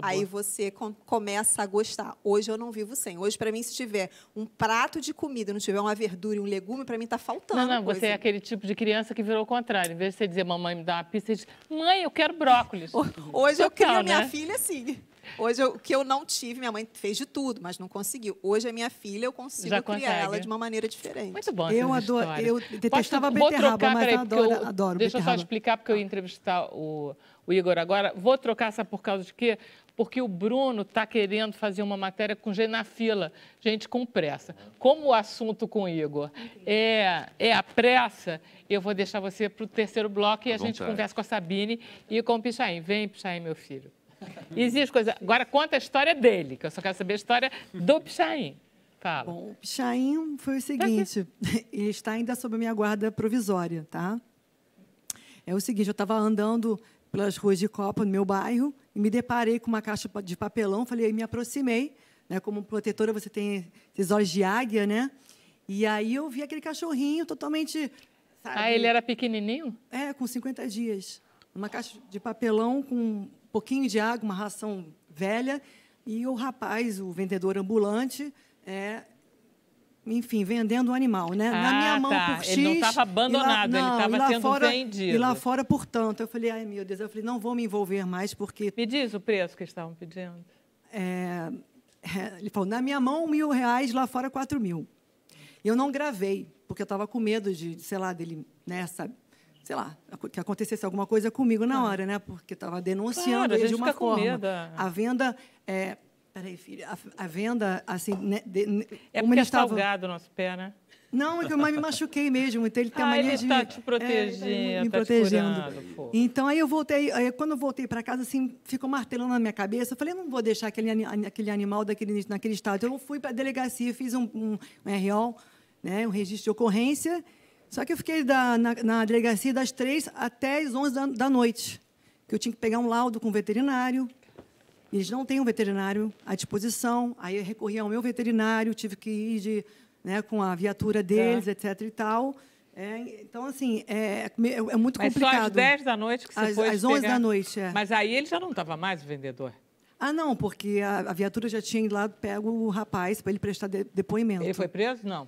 aí você com, começa a gostar. Hoje eu não vivo sem. Hoje para mim se tiver um prato de comida, não tiver uma verdura e um legume, para mim tá faltando. Não, não, coisa. você é aquele tipo de criança que virou o contrário. Em vez de você dizer mamãe me dá uma pizza, você diz: "Mãe, eu quero brócolis". Hoje Total, eu crio né? minha filha assim. Hoje, o que eu não tive, minha mãe fez de tudo, mas não conseguiu. Hoje, a minha filha, eu consigo Já criar consegue. ela de uma maneira diferente. Muito bom Eu adoro, eu detestava Posso, beterraba, trocar, mas peraí, eu adoro, eu, adoro Deixa beterraba. eu só explicar, porque eu ia entrevistar o, o Igor agora. Vou trocar, sabe por causa de quê? porque o Bruno está querendo fazer uma matéria com gente na fila, gente com pressa. Como o assunto com o Igor é, é a pressa, eu vou deixar você para o terceiro bloco e a, a gente conversa com a Sabine e com o Pichain. Vem, Pichain, meu filho existe coisa Agora conta a história dele, que eu só quero saber a história do Pichain. Fala. Bom, o Pichain foi o seguinte: ele está ainda sob a minha guarda provisória, tá? É o seguinte, eu estava andando pelas ruas de Copa, no meu bairro, e me deparei com uma caixa de papelão, falei, me aproximei, né, como protetora você tem esses olhos de águia, né? E aí eu vi aquele cachorrinho totalmente... Sabe? Ah, ele era pequenininho? É, com 50 dias. Uma caixa de papelão com pouquinho de água, uma ração velha, e o rapaz, o vendedor ambulante, é, enfim, vendendo o animal, né? Ah, Na minha mão tá. por X. Ele não estava abandonado, lá, não, ele estava sendo fora, vendido. E lá fora, portanto, eu falei, ai meu Deus, eu falei, não vou me envolver mais porque. Me diz o preço que estavam pedindo. É, é, ele falou, na minha mão, mil reais, lá fora, quatro mil. Eu não gravei, porque eu estava com medo de, sei lá, dele, né, sabe, sei lá, que acontecesse alguma coisa comigo na hora, né? Porque estava denunciando claro, de uma forma. É. A venda é, Peraí, filha, a, a, venda, assim. Né, de, é porque é estava... salgado o nosso pé, né? Não, é que eu me machuquei mesmo. Então ele tem ah, ele de. Tá é, tá tá te protegendo, é, tá me tá protegendo. Curando, então aí eu voltei, aí, quando eu voltei para casa, assim, ficou martelando na minha cabeça. Eu falei, não vou deixar aquele, aquele animal daquele, naquele estado. Então, eu fui para a delegacia, fiz um, um, um RO, né, um registro de ocorrência. Só que eu fiquei da, na, na, delegacia das três até as 11 da, da noite, que eu tinha que pegar um laudo com o veterinário. Eles não têm um veterinário à disposição. Aí eu recorri ao meu veterinário, tive que ir de, né, com a viatura é. deles, é. etc. e tal. É, então, assim, é, é, é muito Mas complicado. Só às 10 da noite que você às, foi. Às 11 pegar. da noite, é. Mas aí ele já não estava mais o vendedor. Ah, não, porque a, a viatura já tinha ido lá, pego o rapaz para ele prestar de, depoimento. Ele foi preso? Não.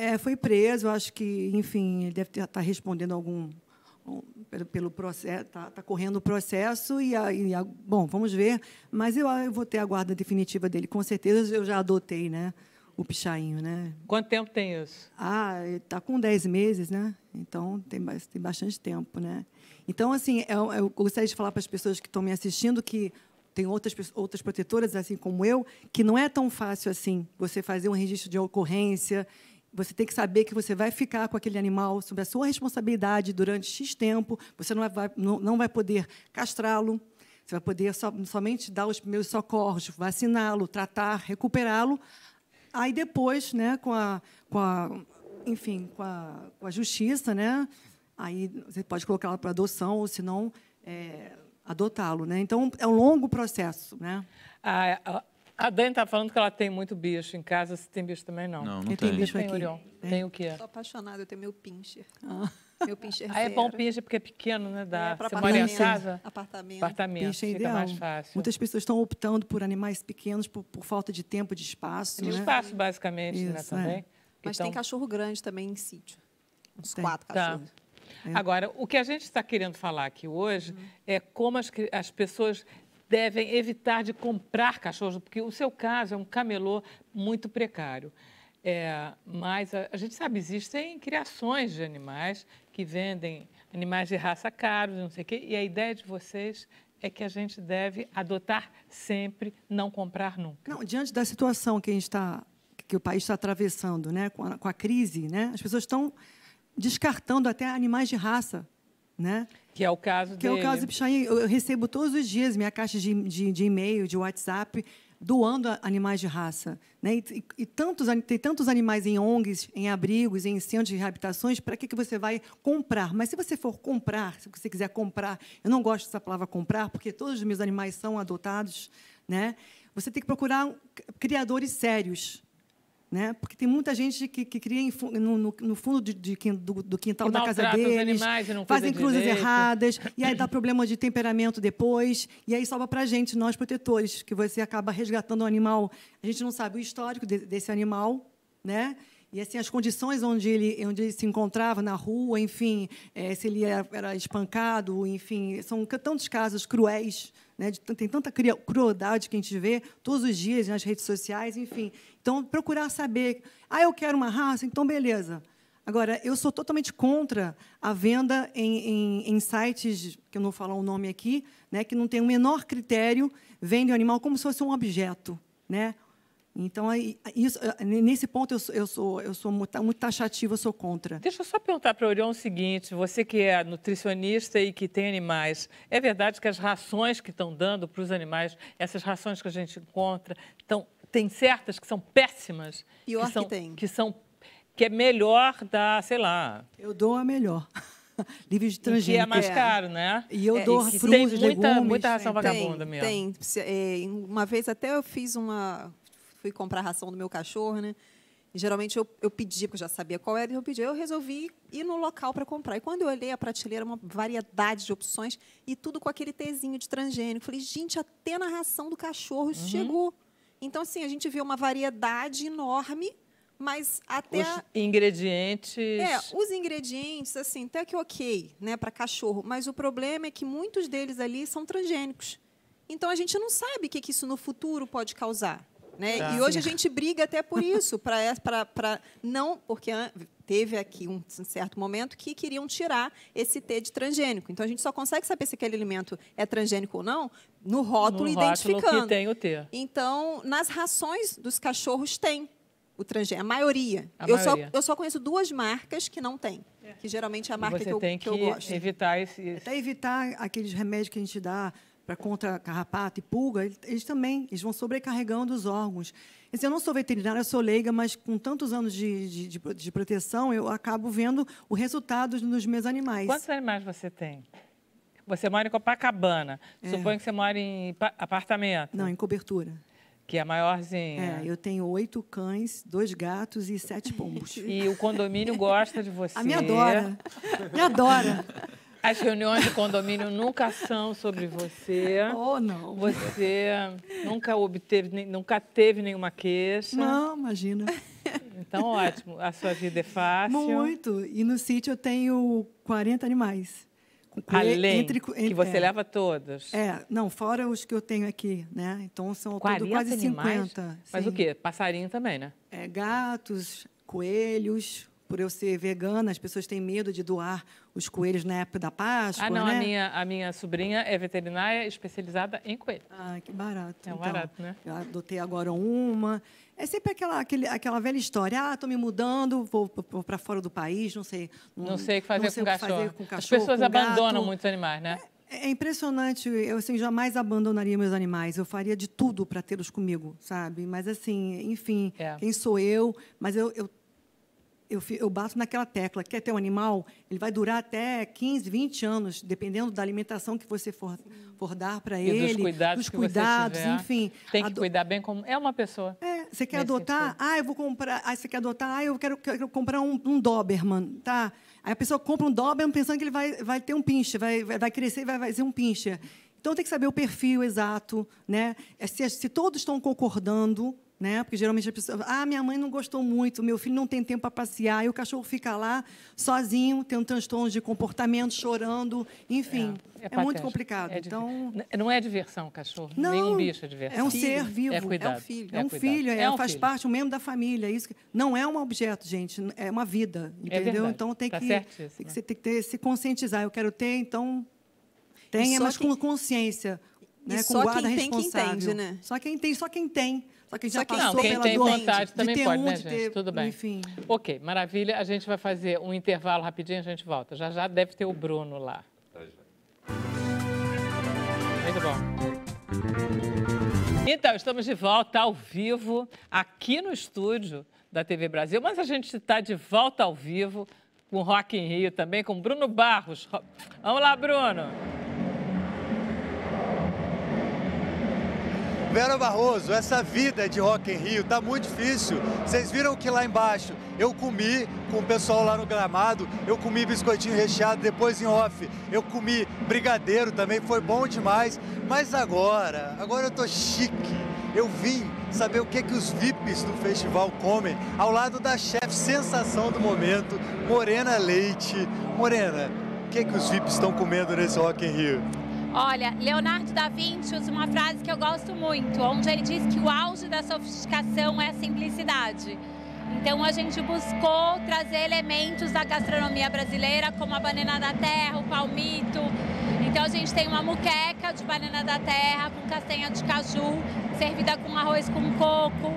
É, foi preso, acho que, enfim, ele deve estar tá respondendo algum pelo, pelo processo, está tá correndo o processo e, a, e a, bom, vamos ver. Mas eu, eu vou ter a guarda definitiva dele, com certeza. Eu já adotei, né, o pichainho, né? Quanto tempo tem isso? Ah, está com 10 meses, né? Então tem, tem bastante tempo, né? Então assim, eu, é, eu gostaria de falar para as pessoas que estão me assistindo que tem outras, outras protetoras, assim como eu, que não é tão fácil assim você fazer um registro de ocorrência, você tem que saber que você vai ficar com aquele animal sob a sua responsabilidade durante X tempo, você não vai, não, não vai poder castrá-lo, você vai poder so, somente dar os primeiros socorros, vaciná-lo, tratar, recuperá-lo. Aí depois, né, com a, com a enfim, com a, com a justiça, né, aí você pode colocá-lo para adoção, ou se não, é, adotá-lo. Né? Então, é um longo processo. Né? Ah, é, a Dani está falando que ela tem muito bicho em casa. Se tem bicho também, não. Não, não eu tem. bicho aqui. É. Tem o quê? Eu sou apaixonada, eu tenho meu pincher. Ah. Meu pincher Ah, é bom pincher porque é pequeno, né? Dá. É, Você mora em casa? Apartamento. Apartamento, pincher fica ideal. mais fácil. Muitas pessoas estão optando por animais pequenos por, por falta de tempo, de espaço, De né? espaço, basicamente, né, Isso, né? Também. Mas então... tem cachorro grande também em sítio. Uns tem. quatro tá. cachorros. Tá. É. Agora, o que a gente está querendo falar aqui hoje uhum. é como as, as pessoas devem evitar de comprar cachorros, porque o seu caso é um camelô muito precário. É, mas a, a, gente sabe, existem criações de animais que vendem animais de raça caros, não sei o quê, e a ideia de vocês é que a gente deve adotar sempre, não comprar nunca. Não, diante da situação que a gente está que o país está atravessando, né, com a, com a crise, né, as pessoas estão descartando até animais de raça, né? Que é o caso que dele. Que é o caso do Pichain. Eu recebo todos os dias minha caixa de, de, de e-mail, de WhatsApp, doando animais de raça. Né? E, e, tantos, tem tantos animais em ONGs, em abrigos, em centros de reabilitações, para que, que você vai comprar? Mas se você for comprar, se você quiser comprar, eu não gosto dessa palavra comprar, porque todos os meus animais são adotados, né? você tem que procurar criadores sérios. Né? Porque tem muita gente que, que cria no, no, no fundo de, de, do, do, quintal da casa deles, fazem cruzes direito. erradas, e aí dá problema de temperamento depois, e aí sobra para gente, nós protetores, que você acaba resgatando um animal. A gente não sabe o histórico de, desse animal, né? E assim, as condições onde ele, onde ele se encontrava, na rua, enfim, é, se ele era, era espancado, enfim, são tantos casos cruéis né? De, tem tanta crueldade que a gente vê todos os dias nas redes sociais, enfim. Então, procurar saber. Ah, eu quero uma raça, então beleza. Agora, eu sou totalmente contra a venda em, em, em sites, que eu não vou falar o nome aqui, né, que não tem o menor critério, vende o animal como se fosse um objeto. Né? Então, aí, isso, eh, nesse ponto, eu sou, eu sou, eu sou muito, tá, muito taxativa, eu sou contra. Deixa eu só perguntar para o Orion o seguinte: você que é nutricionista e que tem animais, é verdade que as rações que estão dando para os animais, essas rações que a gente encontra, tão tem certas que são péssimas? Pior que, que tem. Que, são, que é melhor dar, sei lá. Eu dou a melhor livre de transgênico. E é mais é. caro, né? E eu é, dou frutas, tem muita, muita ração tem, vagabunda mesmo. Tem. Eh, uma vez até eu fiz uma fui comprar ração do meu cachorro, né? E, geralmente eu, eu pedi porque eu já sabia qual era, então eu pedi. Eu resolvi ir no local para comprar. E quando eu olhei a prateleira, uma variedade de opções e tudo com aquele tezinho de transgênico. Falei, gente, até na ração do cachorro isso uhum. chegou. Então, assim, a gente vê uma variedade enorme, mas até. Os ingredientes. É, os ingredientes, assim, até que ok, né, para cachorro. Mas o problema é que muitos deles ali são transgênicos. Então a gente não sabe o que, que isso no futuro pode causar. Né? Tá. E hoje a gente briga até por isso, para é, não, porque teve aqui um certo momento que queriam tirar esse T de transgênico. Então a gente só consegue saber se aquele alimento é transgênico ou não no rótulo no identificando. Rótulo que tem o T. Então, nas rações dos cachorros tem o transgênico, a maioria. A eu, maioria. Só, eu só conheço duas marcas que não tem, é. que geralmente é a marca que eu, que, que eu, gosto. tem que evitar esses... Até evitar aqueles remédios que a gente dá para contra carrapato e pulga, eles também eles vão sobrecarregando os órgãos. Assim, eu não sou veterinária, sou leiga, mas com tantos anos de, de, de, proteção, eu acabo vendo o resultado nos meus animais. Quantos animais você tem? Você mora em Copacabana. É. Suponho que você mora em apartamento. Não, em cobertura. Que é maiorzinha. É, eu tenho oito cães, dois gatos e sete pombos. e o condomínio gosta de você. A me adora. Me adora. As reuniões de condomínio nunca são sobre você. Oh, não. Você nunca obteve, nunca teve nenhuma queixa. Não, imagina. Então, ótimo. A sua vida é fácil. Muito. E no sítio eu tenho 40 animais. Além, entre, entre, que você é, leva todos. É, não, fora os que eu tenho aqui, né? Então, são quase animais? 50. Mas sim. o quê? Passarinho também, né? É, gatos, coelhos, por eu ser vegana, as pessoas têm medo de doar os coelhos na época da Páscoa. Ah, não, né? a, minha, a minha sobrinha é veterinária especializada em coelho. Ah, que barato. É um então, barato, né? Eu adotei agora uma. É sempre aquela, aquele, aquela velha história, ah, estou me mudando, vou, para fora do país, não sei. Não, não sei o que fazer, com, o cachorro. fazer com cachorro. As pessoas abandonam gato. muitos animais, né? É, é impressionante, eu assim, jamais abandonaria meus animais. Eu faria de tudo para tê-los comigo, sabe? Mas assim, enfim, é. quem sou eu? Mas eu, eu eu, eu bato naquela tecla. Quer ter um animal? Ele vai durar até 15, 20 anos, dependendo da alimentação que você for, for dar para ele. Dos cuidados, dos cuidados, tiver, enfim. Tem que cuidar bem como. É uma pessoa. É, você quer adotar? Tipo. Ah, eu vou comprar. Ah, você quer adotar? Ah, eu quero, quero comprar um, um Doberman, tá? Aí a pessoa compra um Doberman pensando que ele vai, vai ter um pinche, vai, vai crescer e vai, vai ser um pinche. Então tem que saber o perfil exato, né? É se, se todos estão concordando né? Porque geralmente a pessoa, ah, minha mãe não gostou muito, meu filho não tem tempo para passear, e o cachorro fica lá sozinho, tendo transtornos de comportamento, chorando, enfim. É, é, é muito complicado. É então não é diversão, cachorro. Não, Nenhum bicho é diversão. É um filho. ser é vivo, é, cuidado, é, é um filho, é, um filho, é, um faz filho. parte um membro da família. É isso que, não é um objeto, gente, é uma vida, entendeu? então tem tá que, tem que, tem que ter, se conscientizar. Eu quero ter, então tenha, mas que... com consciência. Né, com só guarda quem responsável. tem que entende, né? Só quem tem, só quem tem. Só quem já Só passou não, quem tem doente, vontade também pode, um, né, gente? Ter... Tudo bem. Enfim. Ok, maravilha. A gente vai fazer um intervalo rapidinho, a gente volta. Já já deve ter o Bruno lá. Tá já. Muito bom. Então, estamos de volta ao vivo aqui no estúdio da TV Brasil, mas a gente está de volta ao vivo com Rock em Rio também, com Bruno Barros. Vamos lá, Bruno. Vera Barroso, essa vida de Rock em Rio tá muito difícil. Vocês viram que lá embaixo eu comi com o pessoal lá no gramado, eu comi biscoitinho recheado depois em off, eu comi brigadeiro também, foi bom demais. Mas agora, agora eu tô chique. Eu vim saber o que, que os VIPs do festival comem ao lado da chefe sensação do momento, Morena Leite. Morena, o que, que os VIPs estão comendo nesse Rock in Rio? Olha, Leonardo da Vinci usa uma frase que eu gosto muito, onde ele diz que o auge da sofisticação é a simplicidade. Então a gente buscou trazer elementos da gastronomia brasileira, como a banana da terra, o palmito. Então a gente tem uma muqueca de banana da terra com castanha de caju, servida com arroz com coco.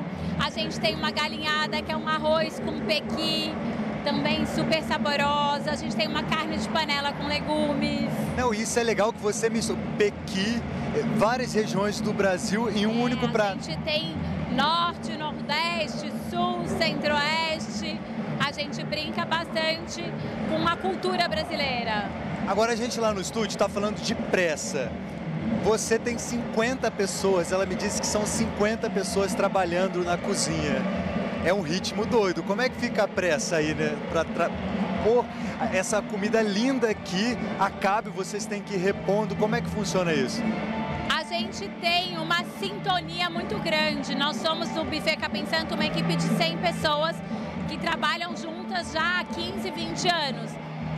A gente tem uma galinhada que é um arroz com pequi também super saborosa. A gente tem uma carne de panela com legumes. Não, isso é legal que você misturou Pequi, eh, várias regiões do Brasil em um é, único prato. A gente tem norte, nordeste, sul, centro-oeste. A gente brinca bastante com a cultura brasileira. Agora a gente lá no estúdio está falando de pressa. Você tem 50 pessoas, ela me disse que são 50 pessoas trabalhando na cozinha é um ritmo doido. Como é que fica a pressa aí, né? Pra tra... Pô, essa comida linda aqui acabe, vocês têm que ir repondo. Como é que funciona isso? A gente tem uma sintonia muito grande. Nós somos no Buffet Capim Santo uma equipe de 100 pessoas que trabalham juntas já há 15, 20 anos.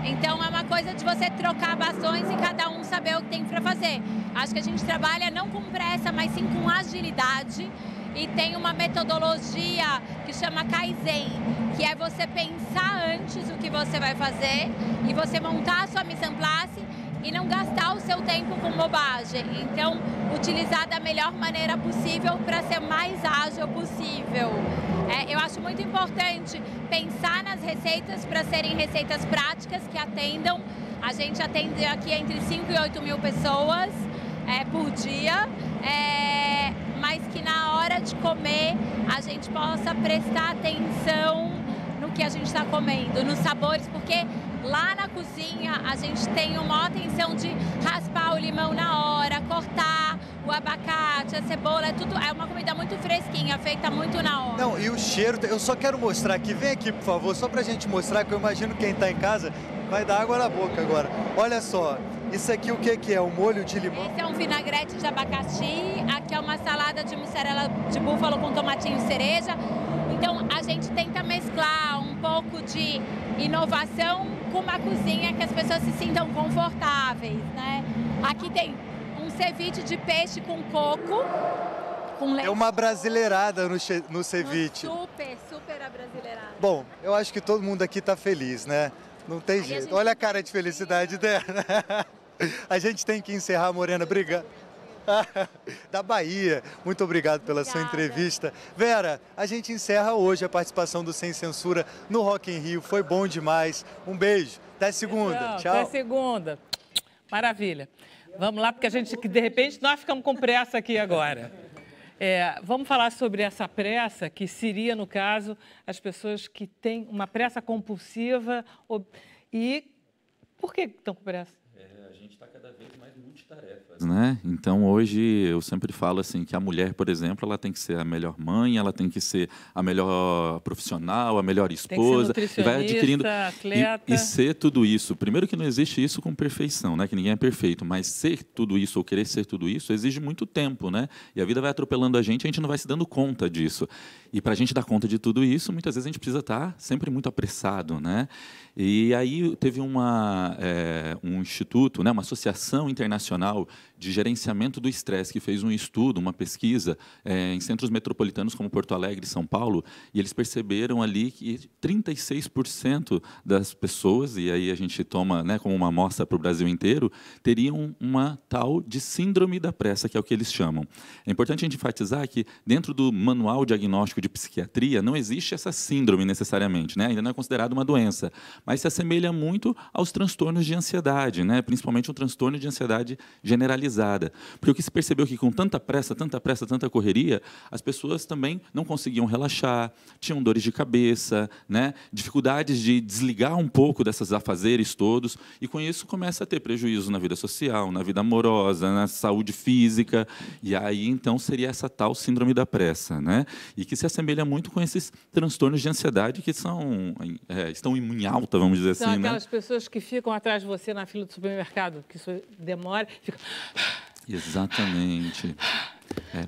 Então é uma coisa de você trocar bastões e cada um saber o que tem para fazer. Acho que a gente trabalha não com pressa, mas sim com agilidade e tem uma metodologia que chama Kaizen, que é você pensar antes o que você vai fazer e você montar a sua mise en place e não gastar o seu tempo com bobagem. Então, utilizar da melhor maneira possível para ser mais ágil possível. É, eu acho muito importante pensar nas receitas para serem receitas práticas que atendam. A gente atende aqui entre 5 e 8 mil pessoas é, por dia. É, hora de comer a gente possa prestar atenção no que a gente está comendo, nos sabores, porque lá na cozinha a gente tem uma atenção de raspar o limão na hora, cortar o abacate, a cebola, é tudo, é uma comida muito fresquinha, feita muito na hora. Não, e o cheiro, eu só quero mostrar aqui, vem aqui, por favor, só pra gente mostrar que eu imagino quem tá em casa vai dar água na boca agora. Olha só, isso aqui o que, que é? Um molho de limão? Esse é um vinagrete de abacaxi, aqui é uma salada de mussarela de búfalo com tomatinho cereja. Então a gente tenta mesclar um pouco de inovação com uma cozinha que as pessoas se sintam confortáveis, né? Aqui tem um ceviche de peixe com coco, com é leite. É uma brasileirada no, no ceviche. super, super brasileirada. Bom, eu acho que todo mundo aqui está feliz, né? Não tem Aí jeito. A Olha a cara de felicidade dela. A gente tem que encerrar, Morena. Obrigado. da Bahia. Muito obrigado pela Obrigada. sua entrevista. Vera, a gente encerra hoje a participação do Sem Censura no Rock em Rio. Foi bom demais. Um beijo. Até segunda. Tchau. Até segunda. Maravilha. Vamos lá, porque a gente, de repente, nós ficamos com pressa aqui agora. É, vamos falar sobre essa pressa, que seria, no caso, as pessoas que têm uma pressa compulsiva e por que estão com pressa? that it. né? Então hoje eu sempre falo assim que a mulher, por exemplo, ela tem que ser a melhor mãe, ela tem que ser a melhor profissional, a melhor esposa, e vai adquirindo e, e, ser tudo isso. Primeiro que não existe isso com perfeição, né? Que ninguém é perfeito, mas ser tudo isso ou querer ser tudo isso exige muito tempo, né? E a vida vai atropelando a gente, a gente não vai se dando conta disso. E para a gente dar conta de tudo isso, muitas vezes a gente precisa estar tá sempre muito apressado, né? E aí teve uma, é, um instituto, né, uma associação internacional de gerenciamento do estresse, que fez um estudo, uma pesquisa é, em centros metropolitanos como Porto Alegre e São Paulo, e eles perceberam ali que 36% das pessoas, e aí a gente toma né, como uma amostra para o Brasil inteiro, teriam uma tal de síndrome da pressa, que é o que eles chamam. É importante a gente enfatizar que dentro do manual diagnóstico de psiquiatria não existe essa síndrome necessariamente, né? ainda não é considerada uma doença, mas se assemelha muito aos transtornos de ansiedade, né? principalmente um transtorno de ansiedade generalizado porque o que se percebeu é que com tanta pressa, tanta pressa, tanta correria, as pessoas também não conseguiam relaxar, tinham dores de cabeça, né? dificuldades de desligar um pouco dessas afazeres todos, e com isso começa a ter prejuízo na vida social, na vida amorosa, na saúde física, e aí então seria essa tal síndrome da pressa, né? e que se assemelha muito com esses transtornos de ansiedade que são, é, estão em alta, vamos dizer são assim. São né? aquelas né? pessoas que ficam atrás de você na fila do supermercado, que isso demora, Exatamente. É.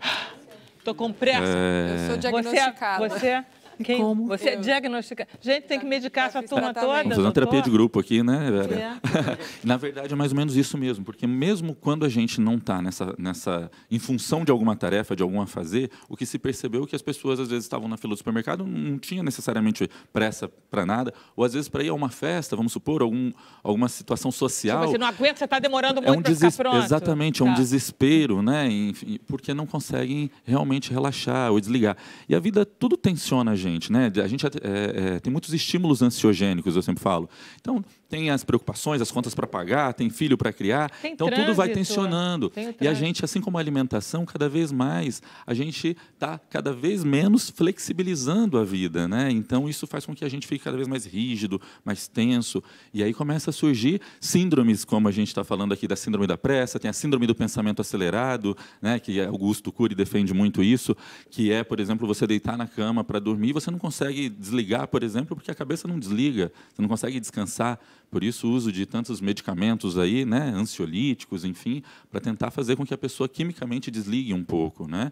Tô com pressa. É... Eu sou é- diagnosticada. Você, você é quem, como. Você eu... diagnostica. Gente, tem que medicar essa turma toda. Estou fazendo terapia de grupo aqui, né, Vera? É. Na verdade, é mais ou menos isso mesmo, porque mesmo quando a gente não está nessa, nessa. em função de alguma tarefa, de alguma fazer, o que se percebeu é que as pessoas às vezes estavam na fila do supermercado, não tinha necessariamente pressa para nada, ou às vezes para ir a uma festa, vamos supor, algum, alguma situação social. Tipo assim, você não aguenta, você está demorando muito é um para ficar pronto. Exatamente, é tá. um desespero, né? Enfim, porque não conseguem realmente relaxar ou desligar. E a vida tudo tensiona a gente gente, né? A gente é, é, tem muitos estímulos ansiogênicos, eu sempre falo. Então, tem as preocupações, as contas para pagar, tem filho para criar. Tem então trânsito, tudo vai né? tensionando. E a gente, assim como a alimentação, cada vez mais, a gente está cada vez menos flexibilizando a vida. Né? Então isso faz com que a gente fique cada vez mais rígido, mais tenso. E aí começa a surgir síndromes, como a gente está falando aqui da síndrome da pressa, tem a síndrome do pensamento acelerado, né? que Augusto Cury defende muito isso, que é, por exemplo, você deitar na cama para dormir, você não consegue desligar, por exemplo, porque a cabeça não desliga, você não consegue descansar. Por isso o uso de tantos medicamentos aí, né, ansiolíticos, enfim, para tentar fazer com que a pessoa quimicamente desligue um pouco, né?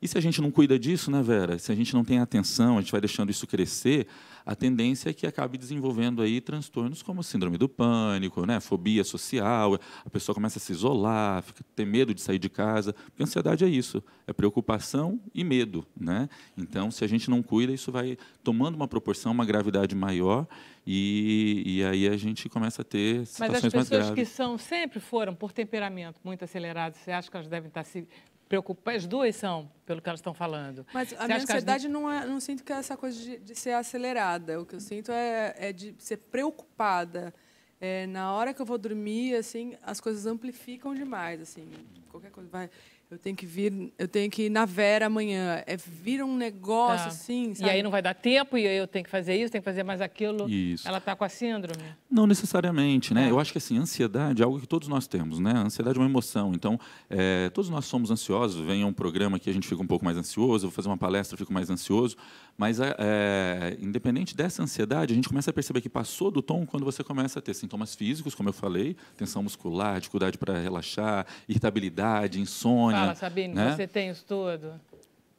E se a gente não cuida disso, né, Vera? Se a gente não tem atenção, a gente vai deixando isso crescer, a tendência é que acabe desenvolvendo aí transtornos como síndrome do pânico, né, fobia social, a pessoa começa a se isolar, fica, tem medo de sair de casa, porque ansiedade é isso, é preocupação e medo, né? Então, se a gente não cuida, isso vai tomando uma proporção, uma gravidade maior e, e aí a gente começa a ter situações mais graves. Mas as pessoas que são sempre foram por temperamento muito acelerado, você acha que elas devem estar se preocupa. As duas são, pelo que elas estão falando. Mas Você a minha ansiedade as... não é, não sinto que é essa coisa de, de ser acelerada. O que eu sinto é, é de ser preocupada. É, na hora que eu vou dormir, assim, as coisas amplificam demais, assim, qualquer coisa vai eu tenho que vir, eu tenho que ir na Vera amanhã. É vira um negócio tá. assim, sabe? E aí não vai dar tempo, e aí eu tenho que fazer isso, tenho que fazer mais aquilo. Isso. Ela está com a síndrome? Não necessariamente, né? É. Eu acho que assim, ansiedade é algo que todos nós temos, né? ansiedade é uma emoção. Então, é, todos nós somos ansiosos. Vem um programa que a gente fica um pouco mais ansioso, vou fazer uma palestra, fico mais ansioso. Mas, é, é, independente dessa ansiedade, a gente começa a perceber que passou do tom quando você começa a ter sintomas físicos, como eu falei, tensão muscular, dificuldade para relaxar, irritabilidade, insônia. Fala, Sabine, né? você tem isso tudo?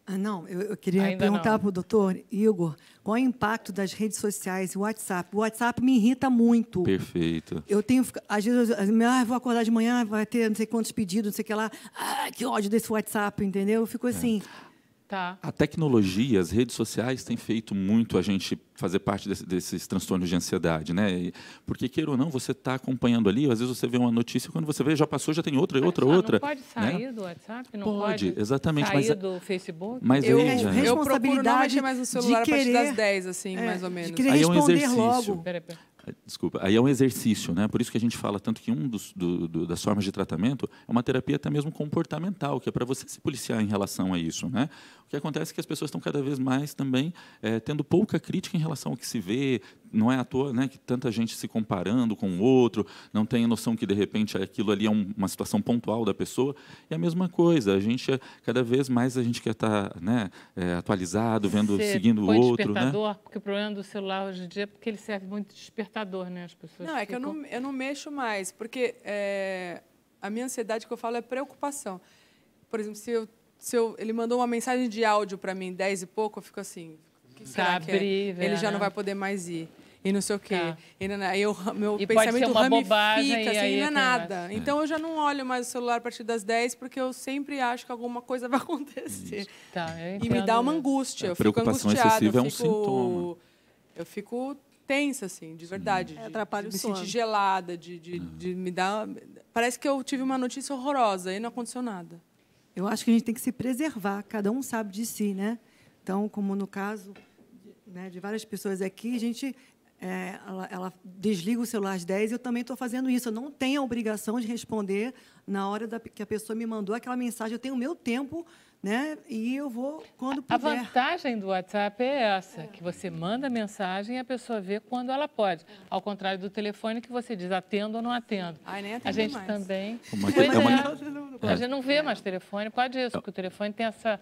Ah, não, eu, queria Ainda perguntar para o doutor Igor qual é o impacto das redes sociais e o WhatsApp. O WhatsApp me irrita muito. Perfeito. Eu tenho. Às vezes, eu, ah, vou acordar de manhã, vai ter não sei quantos pedidos, não sei o que lá. Ah, que ódio desse WhatsApp, entendeu? Eu fico é. assim. É. Tá. A tecnologia, as redes sociais têm feito muito a gente fazer parte desse, desses transtornos de ansiedade, né? Porque queira ou não, você está acompanhando ali, às vezes você vê uma notícia, quando você vê já passou, já tem outra, e outra, outra. Não pode né? sair né? do WhatsApp, não pode. pode exatamente, sair mas do Facebook. Mas eu, aí, eu é. responsabilidade eu procuro não mexer mais no celular de querer, a partir das 10, assim, é, mais ou menos. De querer aí é um exercício. Logo. Pera, pera. Desculpa, aí é um exercício, né? Por isso que a gente fala tanto que um dos, do, do, das formas de tratamento é uma terapia até mesmo comportamental, que é para você se policiar em relação a isso, né? O que acontece é que as pessoas estão cada vez mais também é, tendo pouca crítica em relação ao que se vê, não é à toa né, que tanta gente se comparando com o outro, não tem a noção que, de repente, aquilo ali é um, uma situação pontual da pessoa. E a mesma coisa, a gente, é, cada vez mais, a gente quer estar tá, né, é, atualizado, vendo, seguindo o outro. Né? despertador, né? porque o problema do celular hoje em dia é porque ele serve muito de despertador limitador, né? As pessoas não, é que eu não, eu não mexo mais, porque é, a minha ansiedade que eu falo é preocupação. Por exemplo, se, eu, se eu, ele mandou uma mensagem de áudio para mim, 10 e pouco, eu fico assim, o será tá que é? Ele já né? não vai poder mais ir e não sei o quê. Tá. E, eu, meu e pensamento ramifica, bobagem, assim, aí não é nada. Mais. Então eu já não olho mais o celular a partir das 10, porque eu sempre acho que alguma coisa vai acontecer. Tá, e me dá uma né? angústia. A eu preocupação fico angustiada. Excessiva eu fico, é um sintoma. Eu fico tensa, assim, de verdade. Uhum. atrapalha de, de o sono. me sentir gelada, de, de, uhum. de, me dar. Parece que eu tive uma notícia horrorosa e não aconteceu nada. Eu acho que a gente tem que se preservar, cada um sabe de si, né? Então, como no caso né, de várias pessoas aqui, a gente. É, ela, ela, desliga o celular às 10 e eu também estou fazendo isso. Eu não tenho a obrigação de responder na hora da, que a pessoa me mandou aquela mensagem. Eu tenho o meu tempo né? E eu vou quando puder. A vantagem do WhatsApp é essa, é. que você manda mensagem e a pessoa vê quando ela pode. Ao contrário do telefone que você diz atendo ou não atendo. Ai, nem atendo a gente mais. também. Uma... É, é uma... A gente não vê é. mais telefone, pode isso, porque o telefone tem essa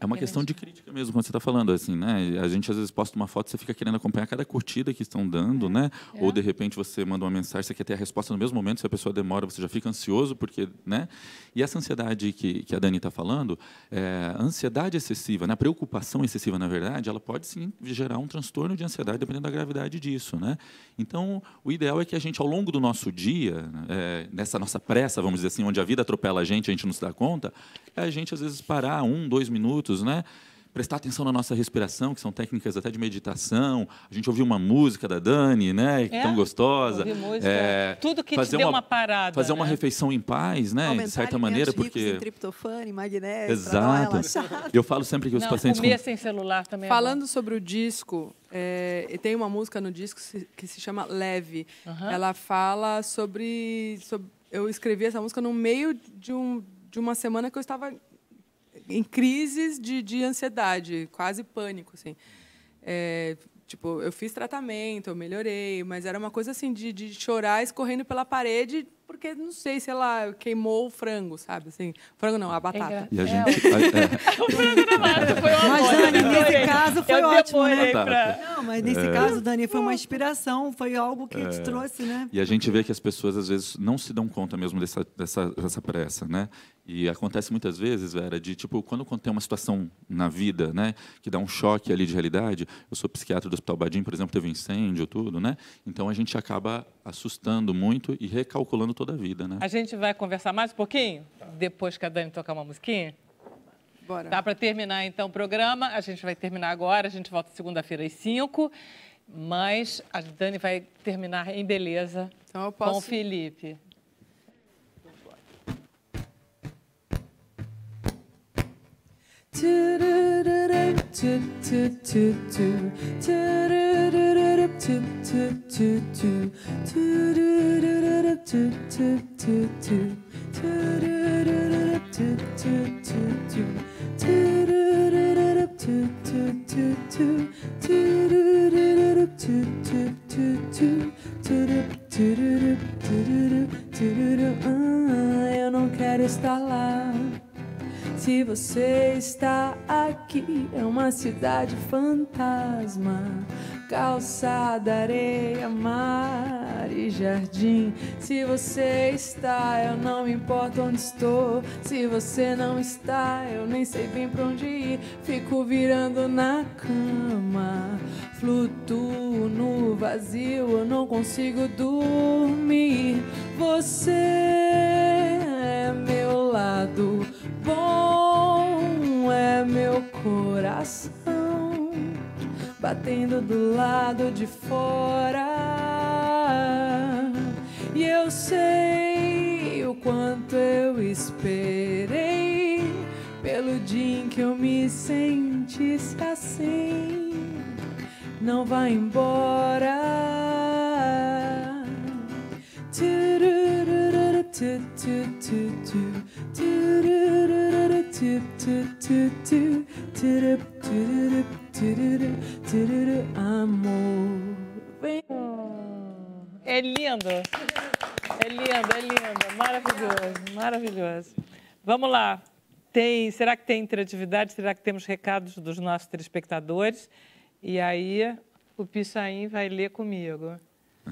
é uma é questão de crítica mesmo, quando você está falando, assim, né? A gente às vezes posta uma foto, você fica querendo acompanhar cada curtida que estão dando, é. né? É. Ou de repente você manda uma mensagem, você quer ter a resposta no mesmo momento, se a pessoa demora, você já fica ansioso, porque, né? E essa ansiedade que, que a Dani está falando, é, a ansiedade excessiva, né? A preocupação excessiva, na verdade, ela pode sim gerar um transtorno de ansiedade, dependendo da gravidade disso, né? Então, o ideal é que a gente, ao longo do nosso dia, é, nessa nossa pressa, vamos dizer assim, onde a vida atropela a gente, a gente não se dá conta, é a gente às vezes parar um, dois minutos, momentos, né? prestar atenção na nossa respiração, que são técnicas até de meditação. A gente ouviu uma música da Dani, né? É, tão gostosa. Música, é, tudo que fazer uma, uma, parada. Fazer né? uma refeição em paz, né? Aumentar de certa maneira, porque. triptofano, magnésio. Exato. Eu falo sempre que os não, pacientes. Comer com... sem celular também. É Falando é sobre o disco. É, tem uma música no disco que se chama Leve. Uhum. Ela fala sobre, sobre. Eu escrevi essa música no meio de, um, de uma semana que eu estava em crises de, de ansiedade, quase pânico, assim. É, tipo, eu fiz tratamento, eu melhorei, mas era uma coisa assim de, de chorar escorrendo pela parede porque não sei, sei lá, queimou o frango, sabe? Assim, frango não, a batata. E a é, gente. É, é. o frango na batata foi Mas, Dani, nesse caso foi eu ótimo, né? Pra... Não, mas nesse é... caso, Dani, foi uma inspiração, foi algo que te é. trouxe, né? E a gente vê que as pessoas, às vezes, não se dão conta mesmo dessa, dessa, dessa pressa, né? E acontece muitas vezes, Vera, de tipo, quando tem uma situação na vida, né, que dá um choque ali de realidade. Eu sou psiquiatra do Hospital Badim, por exemplo, teve um incêndio, tudo, né? Então a gente acaba assustando muito e recalculando toda a vida, né? A gente vai conversar mais um pouquinho? Tá. Depois que a Dani tocar uma musiquinha? Bora. Dá para terminar, então, o programa. A gente vai terminar agora. A gente volta segunda-feira às 5. Mas a Dani vai terminar em beleza então posso... com o Felipe. Ah, eu não quero estar lá. Se você está aqui, é uma cidade fantasma calçada, areia, mar e jardim. Se você está, eu não me importo onde estou. Se você não está, eu nem sei bem pra onde ir. Fico virando na cama, flutuo no vazio, eu não consigo dormir. Você é meu lado bom, é meu coração batendo do lado de fora. E eu sei o quanto eu esperei pelo dia em que eu me sentisse assim. Não vai embora. Tudu. Amor. É lindo. É lindo, é lindo. Maravilhoso, maravilhoso. Vamos lá. Tem, será que tem interatividade? Será que temos recados dos nossos telespectadores? E aí o Pichain vai ler comigo.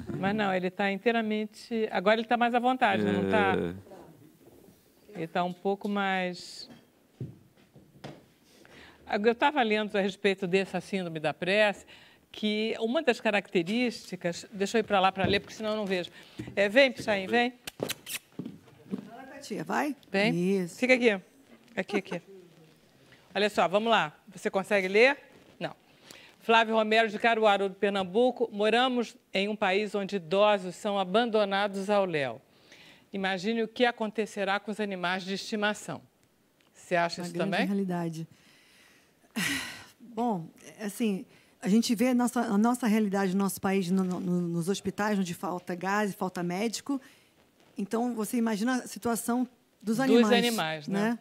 Uhum. Mas não, ele está inteiramente. Agora ele está mais à vontade, tá? é... não está? Ele está um pouco mais. Eu estava lendo a respeito dessa síndrome da prece, que uma das características. Deixa eu ir para lá para ler, porque senão eu não vejo. É, vem, Pichain, vem. Fala a tia, vai? Vem. Isso. Fica aqui. Aqui, aqui. Olha só, vamos lá. Você consegue ler? Flávio Romero de Caruaru, do Pernambuco, moramos em um país onde idosos são abandonados ao léu. Imagine o que acontecerá com os animais de estimação. Você acha Uma isso também? realidade. Bom, assim, a gente vê a nossa, a nossa realidade no nosso país, no, no, nos hospitais, onde falta gás, e falta médico. Então, você imagina a situação dos animais. Dos animais, né? né?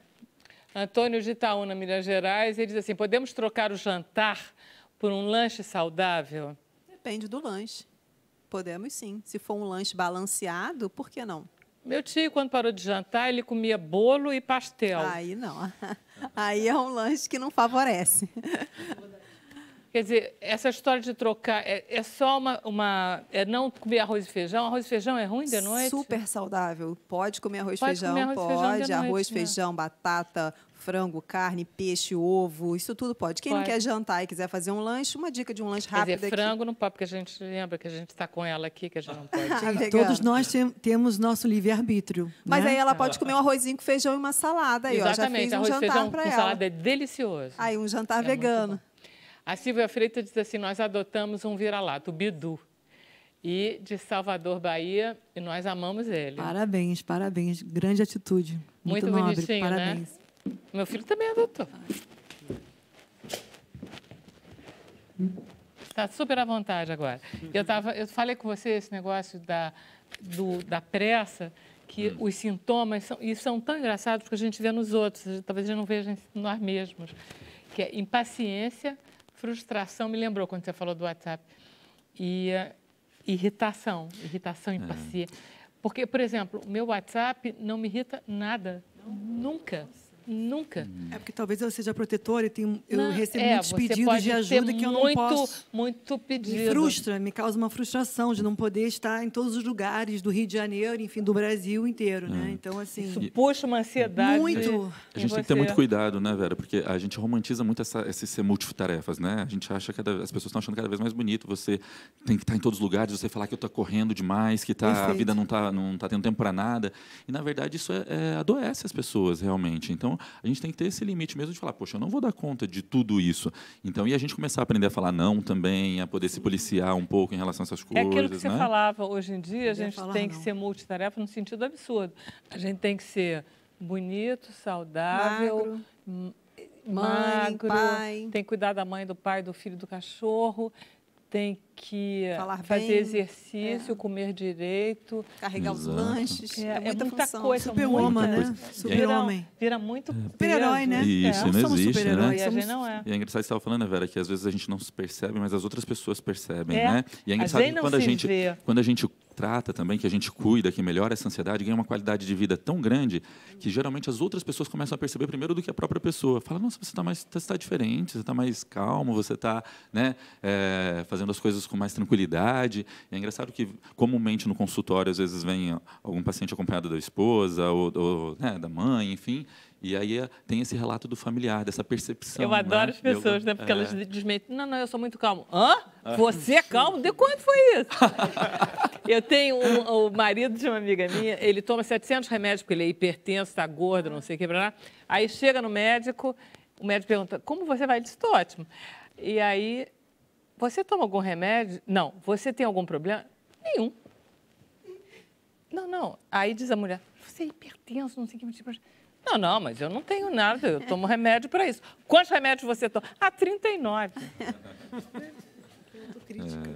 Antônio de Itaúna, Minas Gerais, ele diz assim: podemos trocar o jantar por um lanche saudável? Depende do lanche. Podemos sim. Se for um lanche balanceado, por que não? Meu tio, quando parou de jantar, ele comia bolo e pastel. Aí não. Aí é um lanche que não favorece. Quer dizer, essa história de trocar é, é só uma, uma, É não comer arroz e feijão. Arroz e feijão é ruim de noite? Super saudável. Pode comer arroz e feijão, arroz pode. Né? Feijão arroz, noite, feijão, né? batata, frango, carne, peixe, ovo, isso tudo pode. Quem pode. não quer jantar e quiser fazer um lanche, uma dica de um lanche rápido. Quer dizer, frango aqui. não pode, porque a gente lembra que a gente está com ela aqui, que a gente não pode. Sim, ah, todos nós temos nosso livre-arbítrio. Né? Mas né? aí ela pode comer um arrozinho com feijão e uma salada. Aí, Exatamente, ó, já fiz um arroz jantar feijão com ela. salada é delicioso. Aí, um jantar é vegano. A Silvia Freitas diz assim: nós adotamos um vira-lata, o Bidu. E de Salvador, Bahia, e nós amamos ele. Parabéns, parabéns. Grande atitude. Muito, Muito nobre. Bonitinho, né? parabéns. Né? Meu filho também adotou. É Está super à vontade agora. Eu, tava, eu falei com você esse negócio da, do, da pressa, que hum. os sintomas são, e são tão engraçados porque a gente vê nos outros, talvez a gente não veja nós mesmos, que é impaciência, frustração, me lembrou quando você falou do WhatsApp, e uh, irritação, irritação, é. impaciência. Porque, por exemplo, meu WhatsApp não me irrita nada, não. nunca. Nossa. Nunca. É porque talvez eu seja protetora e tenho, eu não, recebo é, muitos pedidos de ajuda que eu muito, não posso. Muito pedido. Me frustra, me causa uma frustração de não poder estar em todos os lugares do Rio de Janeiro, enfim, do Brasil inteiro, ah. Então, assim... Isso puxa uma ansiedade. Muito. A gente tem que ter muito cuidado, né, Vera? Porque a gente romantiza muito essa, esse ser multitarefas, né? A gente acha que as pessoas estão achando cada vez mais bonito. Você tem que estar em todos os lugares, você falar que eu estou correndo demais, que tá, a vida não está não tá tendo tempo para nada. E, na verdade, isso é, é, adoece as pessoas, realmente. Então, a gente tem que ter esse limite mesmo de falar, poxa, eu não vou dar conta de tudo isso. Então, e a gente começar a aprender a falar não também, a poder se policiar um pouco em relação a essas coisas. É aquilo que você né? falava hoje em dia, a gente tem não. que ser multitarefa no sentido absurdo. A gente tem que ser bonito, saudável, magro, magro pai. tem que cuidar da mãe, do pai, do filho, do cachorro, tem que Falar fazer bem, exercício, é. comer direito. Carregar Exato. os lanches. É, é, é muita, muita coisa. Super-homem, né? Super-homem. Vira, vira, muito. É. Super-herói, né? né? isso é. não, existe, né? E, somos... não é. e é engraçado que você estava falando, né, Vera, que às vezes a gente não se percebe, mas as outras pessoas percebem, é. né? E é engraçado que quando a, gente, quando a gente trata também, que a gente cuida, que melhora essa ansiedade, ganha uma qualidade de vida tão grande que geralmente as outras pessoas começam a perceber primeiro do que a própria pessoa. Fala, nossa, você está mais, você tá diferente, você está mais calmo, você está né, é, fazendo as coisas com mais tranquilidade. E é engraçado que comumente no consultório às vezes vem algum paciente acompanhado da esposa ou, ou né, da mãe, enfim, e aí eh, tem esse relato do familiar, dessa percepção. Eu adoro né? as pessoas, eu, né? Porque é... elas desmentem. Não, não, eu sou muito calmo. Hã? Ah. Você é calmo? De quanto foi isso? eu tenho um, o marido de uma amiga minha, ele toma 700 remédios, porque ele é hipertenso, está gordo, não sei o que, blá, Aí chega no médico, o médico pergunta, como você vai? Ele disse, ótimo. E aí, você toma algum remédio? Não. Você tem algum problema? Nenhum. Não, não. Aí diz a mulher, você é hipertenso, não sei o que. Tipo, não, não, mas eu não tenho nada, eu tomo remédio para isso. Quantos remédios você toma? Ah, 39. Autocrítica.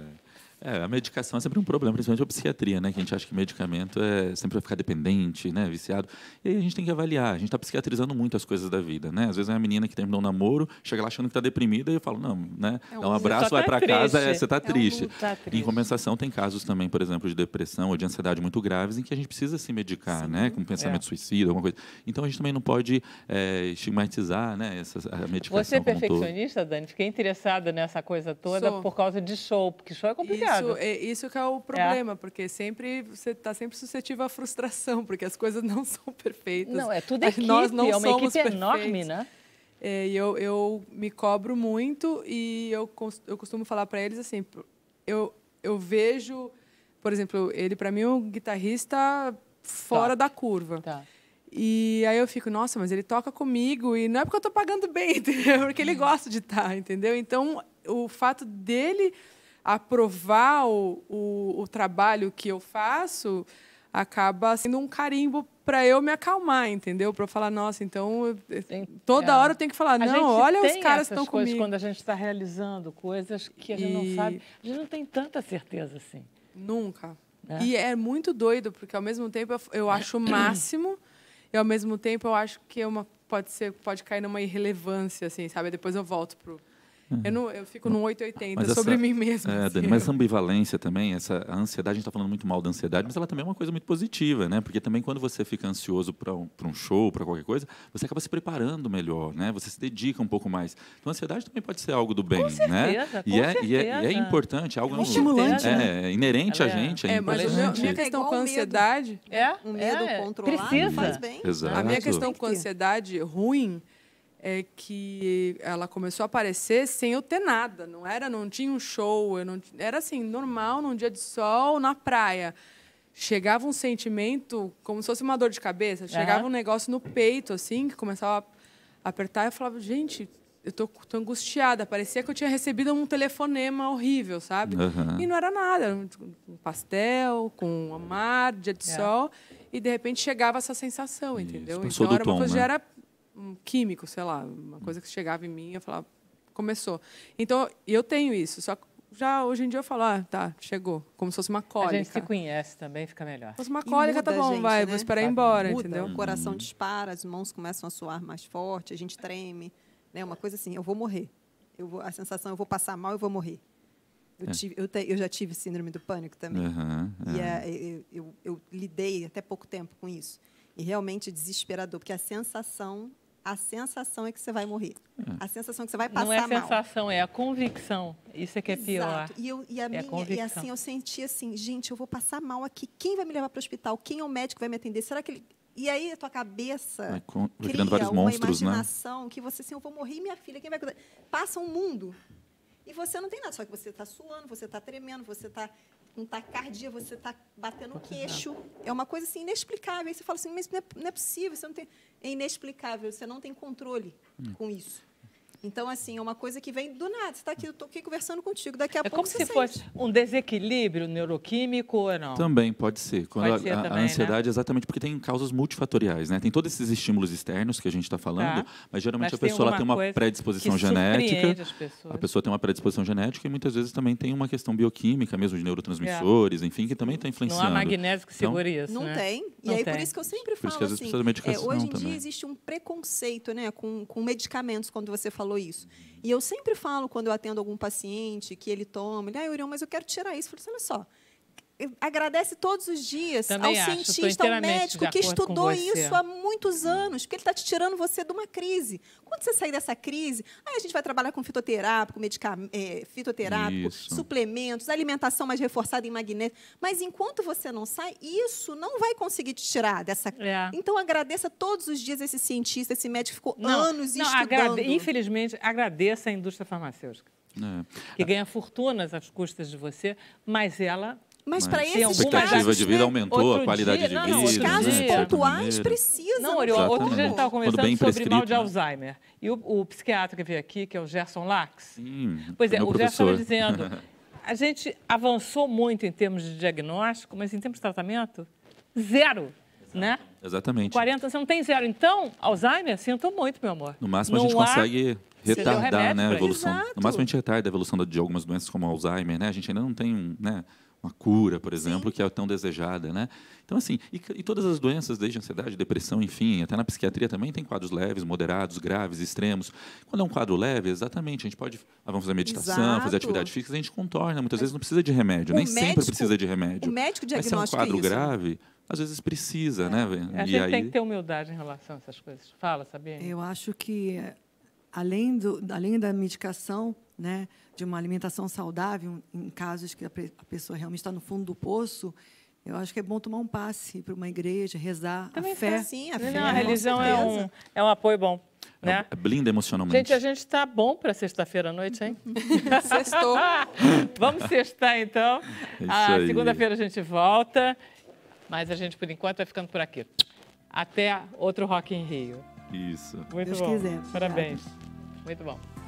É, a medicação é sempre um problema, principalmente a psiquiatria, né? Que a gente acha que medicamento é sempre vai ficar dependente, né? Viciado. E aí a gente tem que avaliar. A gente está psiquiatrizando muito as coisas da vida, né? Às vezes é uma menina que terminou um namoro, chega lá achando que está deprimida e eu falo, não, né? É um, Dá um abraço, vai tá para casa, é, você está é triste. tá triste. Em compensação, tem casos também, por exemplo, de depressão ou de ansiedade muito graves em que a gente precisa se medicar, né, Sim. né? Com pensamento é. suicida, alguma coisa. Então a gente também não pode é, estigmatizar, né? Essa, a medicação. Você é perfeccionista, Dani? Fiquei interessada nessa coisa toda Sou. por causa de show, porque show é complicado isso, é, isso que é o é. problema, é. porque sempre você está sempre suscetível à frustração, porque as coisas não são perfeitas. Não, é tudo equipe, nós não é uma somos equipe perfeitos. enorme, né? É, e eu, eu me cobro muito e eu, eu costumo falar para eles assim, eu, eu vejo, por exemplo, ele para mim é um guitarrista fora tá. da curva. Tá. E aí eu fico, nossa, mas ele toca comigo e não é porque eu estou pagando bem, entendeu? Porque ele uhum. gosta de estar, tá, entendeu? Então, o fato dele aprovar o, o, o trabalho que eu faço, acaba sendo um carimbo para eu me acalmar, entendeu? Para eu falar, nossa, então eh, toda é. hora eu tenho que falar, não, olha os caras estão comigo. Quando a gente está realizando coisas que a gente e... não sabe, a gente não tem tanta certeza assim. Nunca. É. E é muito doido porque ao mesmo tempo eu, eu acho o máximo e ao mesmo tempo eu acho que é uma pode ser pode cair numa irrelevância assim, sabe? Depois eu volto pro Uhum. Eu, não, eu fico num 880 mas sobre mim mesmo. É, assim. Mas ambivalência também, essa ansiedade, a gente está falando muito mal da ansiedade, mas ela também é uma coisa muito positiva, né? Porque também quando você fica ansioso para um, um show, para qualquer coisa, você acaba se preparando melhor, né? Você se dedica um pouco mais. Então a ansiedade também pode ser algo do bem, né? com certeza, né? E, com é, certeza. e, é, e é, é importante, algo é estimulante, é, né? é inerente a é gente. É, é mas a minha questão com a ansiedade. É, um medo é, é, controlado. Precisa. Faz bem. Exato. A minha questão com a ansiedade ruim é que ela começou a aparecer sem eu ter nada. Não era, não tinha um show, não, era assim normal, num dia de sol, na praia. Chegava um sentimento como se fosse uma dor de cabeça. Chegava uhum. um negócio no peito, assim, que começava a apertar. Eu falava, gente, eu tô, tô angustiada. Parecia que eu tinha recebido um telefonema horrível, sabe? Uhum. E não era nada. Tipo, um pastel, com um mar, dia de uhum. sol. E, de repente, chegava essa sensação, entendeu? Passou então, era uma tom, coisa né? já era um químico, sei lá, uma coisa que chegava em mim, eu falava, começou. Então, eu tenho isso, só já hoje em dia eu falo, ah, tá, chegou, como se fosse uma cólica. A gente se conhece também, fica melhor. Se fosse uma cólica, tá bom, gente, vai, né? vou esperar ir embora, muda, entendeu? O coração dispara, as mãos começam a suar mais forte, a gente treme, né? Uma coisa assim, eu vou morrer. Eu vou, a sensação, eu vou passar mal, eu vou morrer. Eu, é. tive, eu, te, eu, já tive síndrome do pânico também. Uhum, uhum. E é. é, eu, eu, eu lidei até pouco tempo com isso. E realmente desesperador, porque a sensação a sensação é que você vai morrer. Hum. A sensação é que você vai passar mal. Não é a sensação, mal. é a convicção. Isso é que é pior. E, eu, e, a é minha, a e assim, eu senti assim, gente, eu vou passar mal aqui. Quem vai me levar para o hospital? Quem é o médico que vai me atender? Será que ele... E aí a tua cabeça vai, com, vai cria vários uma monstros, né? imaginação né? que você, assim, eu vou morrer minha filha, quem vai cuidar? Passa um mundo. E você não tem nada, só que você está suando, você está tremendo, você está com taquicardia, tá você está batendo o queixo. É uma coisa assim inexplicável. Aí você fala assim, mas não é, não é possível, você não tem... é inexplicável, você não tem controle hum. com isso. Então, assim, é uma coisa que vem do nada. Você está aqui, eu estou aqui conversando contigo, daqui a é pouco. É como se sente. fosse um desequilíbrio neuroquímico ou não? Também pode ser. Quando pode a, ser a, também, a, né? ansiedade, né? exatamente, porque tem causas multifatoriais, né? Tem todos esses estímulos externos que a gente está falando, tá. mas geralmente mas a pessoa tem, tem uma predisposição genética. A pessoa tem uma predisposição genética e muitas vezes também tem uma questão bioquímica mesmo, de neurotransmissores, é. enfim, que também está influenciando. Não há magnésio que então, segure então, isso. Não né? tem. E não aí, tem. por isso que eu sempre por falo. Por isso que às vezes assim, precisa de medicação. É, hoje em também. dia existe um preconceito né, com, com medicamentos, quando você falou falou isso. E eu sempre falo, quando eu atendo algum paciente, que ele toma, ele, ah, Eurião, mas eu quero tirar isso. Eu falo, assim, olha só, agradece todos os dias Também ao acho, cientista, ao médico que estudou isso há muitos hum. anos, porque ele está te tirando você de uma crise. Quando você sair dessa crise, aí a gente vai trabalhar com fitoterápico, é, fitoterápico isso. suplementos, alimentação mais reforçada em magnésio. Mas enquanto você não sai, isso não vai conseguir te tirar dessa é. Então agradeça todos os dias esse cientista, esse médico ficou não, anos não, estudando. Agrade... Infelizmente, agradeça a indústria farmacêutica. É. Que ganha fortunas às custas de você, mas ela mas, mas para esses casos, de vida né? aumentou, a qualidade dia, de vida. Os casos né? pontuais precisam. Não, Oriol, outro dia a gente estava conversando sobre mal de né? Alzheimer. E o, o, psiquiatra que veio aqui, que é o Gerson Lax, pois é, o professor. Gerson dizendo, a gente avançou muito em termos de diagnóstico, mas em termos de tratamento, zero, Exato. né? Exatamente. 40, você não tem zero. Então, Alzheimer, sinto muito, meu amor. No máximo não a gente consegue retardar né, a evolução. Exato. No máximo a gente retarda a evolução de algumas doenças como Alzheimer, né? A gente ainda não tem, né? uma cura, por exemplo, Sim. que é tão desejada, né? Então assim, e, e, todas as doenças, desde ansiedade, depressão, enfim, até na psiquiatria também tem quadros leves, moderados, graves, extremos. Quando é um quadro leve, exatamente, a gente pode, ah, vamos fazer meditação, Exato. fazer atividade física, a gente contorna. Muitas é. vezes não precisa de remédio, o nem médico, sempre precisa de remédio. O médico diagnostica Mas se é um quadro isso. Né? grave, às vezes precisa, é. né? A é, gente aí... tem que ter humildade em relação a essas coisas. Fala, Sabine. Eu acho que é, além do, além da medicação, né? de uma alimentação saudável, em casos que a pessoa realmente está no fundo do poço, eu acho que é bom tomar um passe para uma igreja, rezar, Também a fé. Assim, a fé. Não, a religião é um, é um apoio bom. É né? É, blinda emocionalmente. Gente, a gente está bom para sexta-feira à noite, hein? Sextou. Vamos sextar, então. É segunda-feira a gente volta, mas a gente, por enquanto, vai ficando por aqui. Até outro Rock em Rio. Isso. Muito Deus bom. Quiser. Parabéns. Muito bom.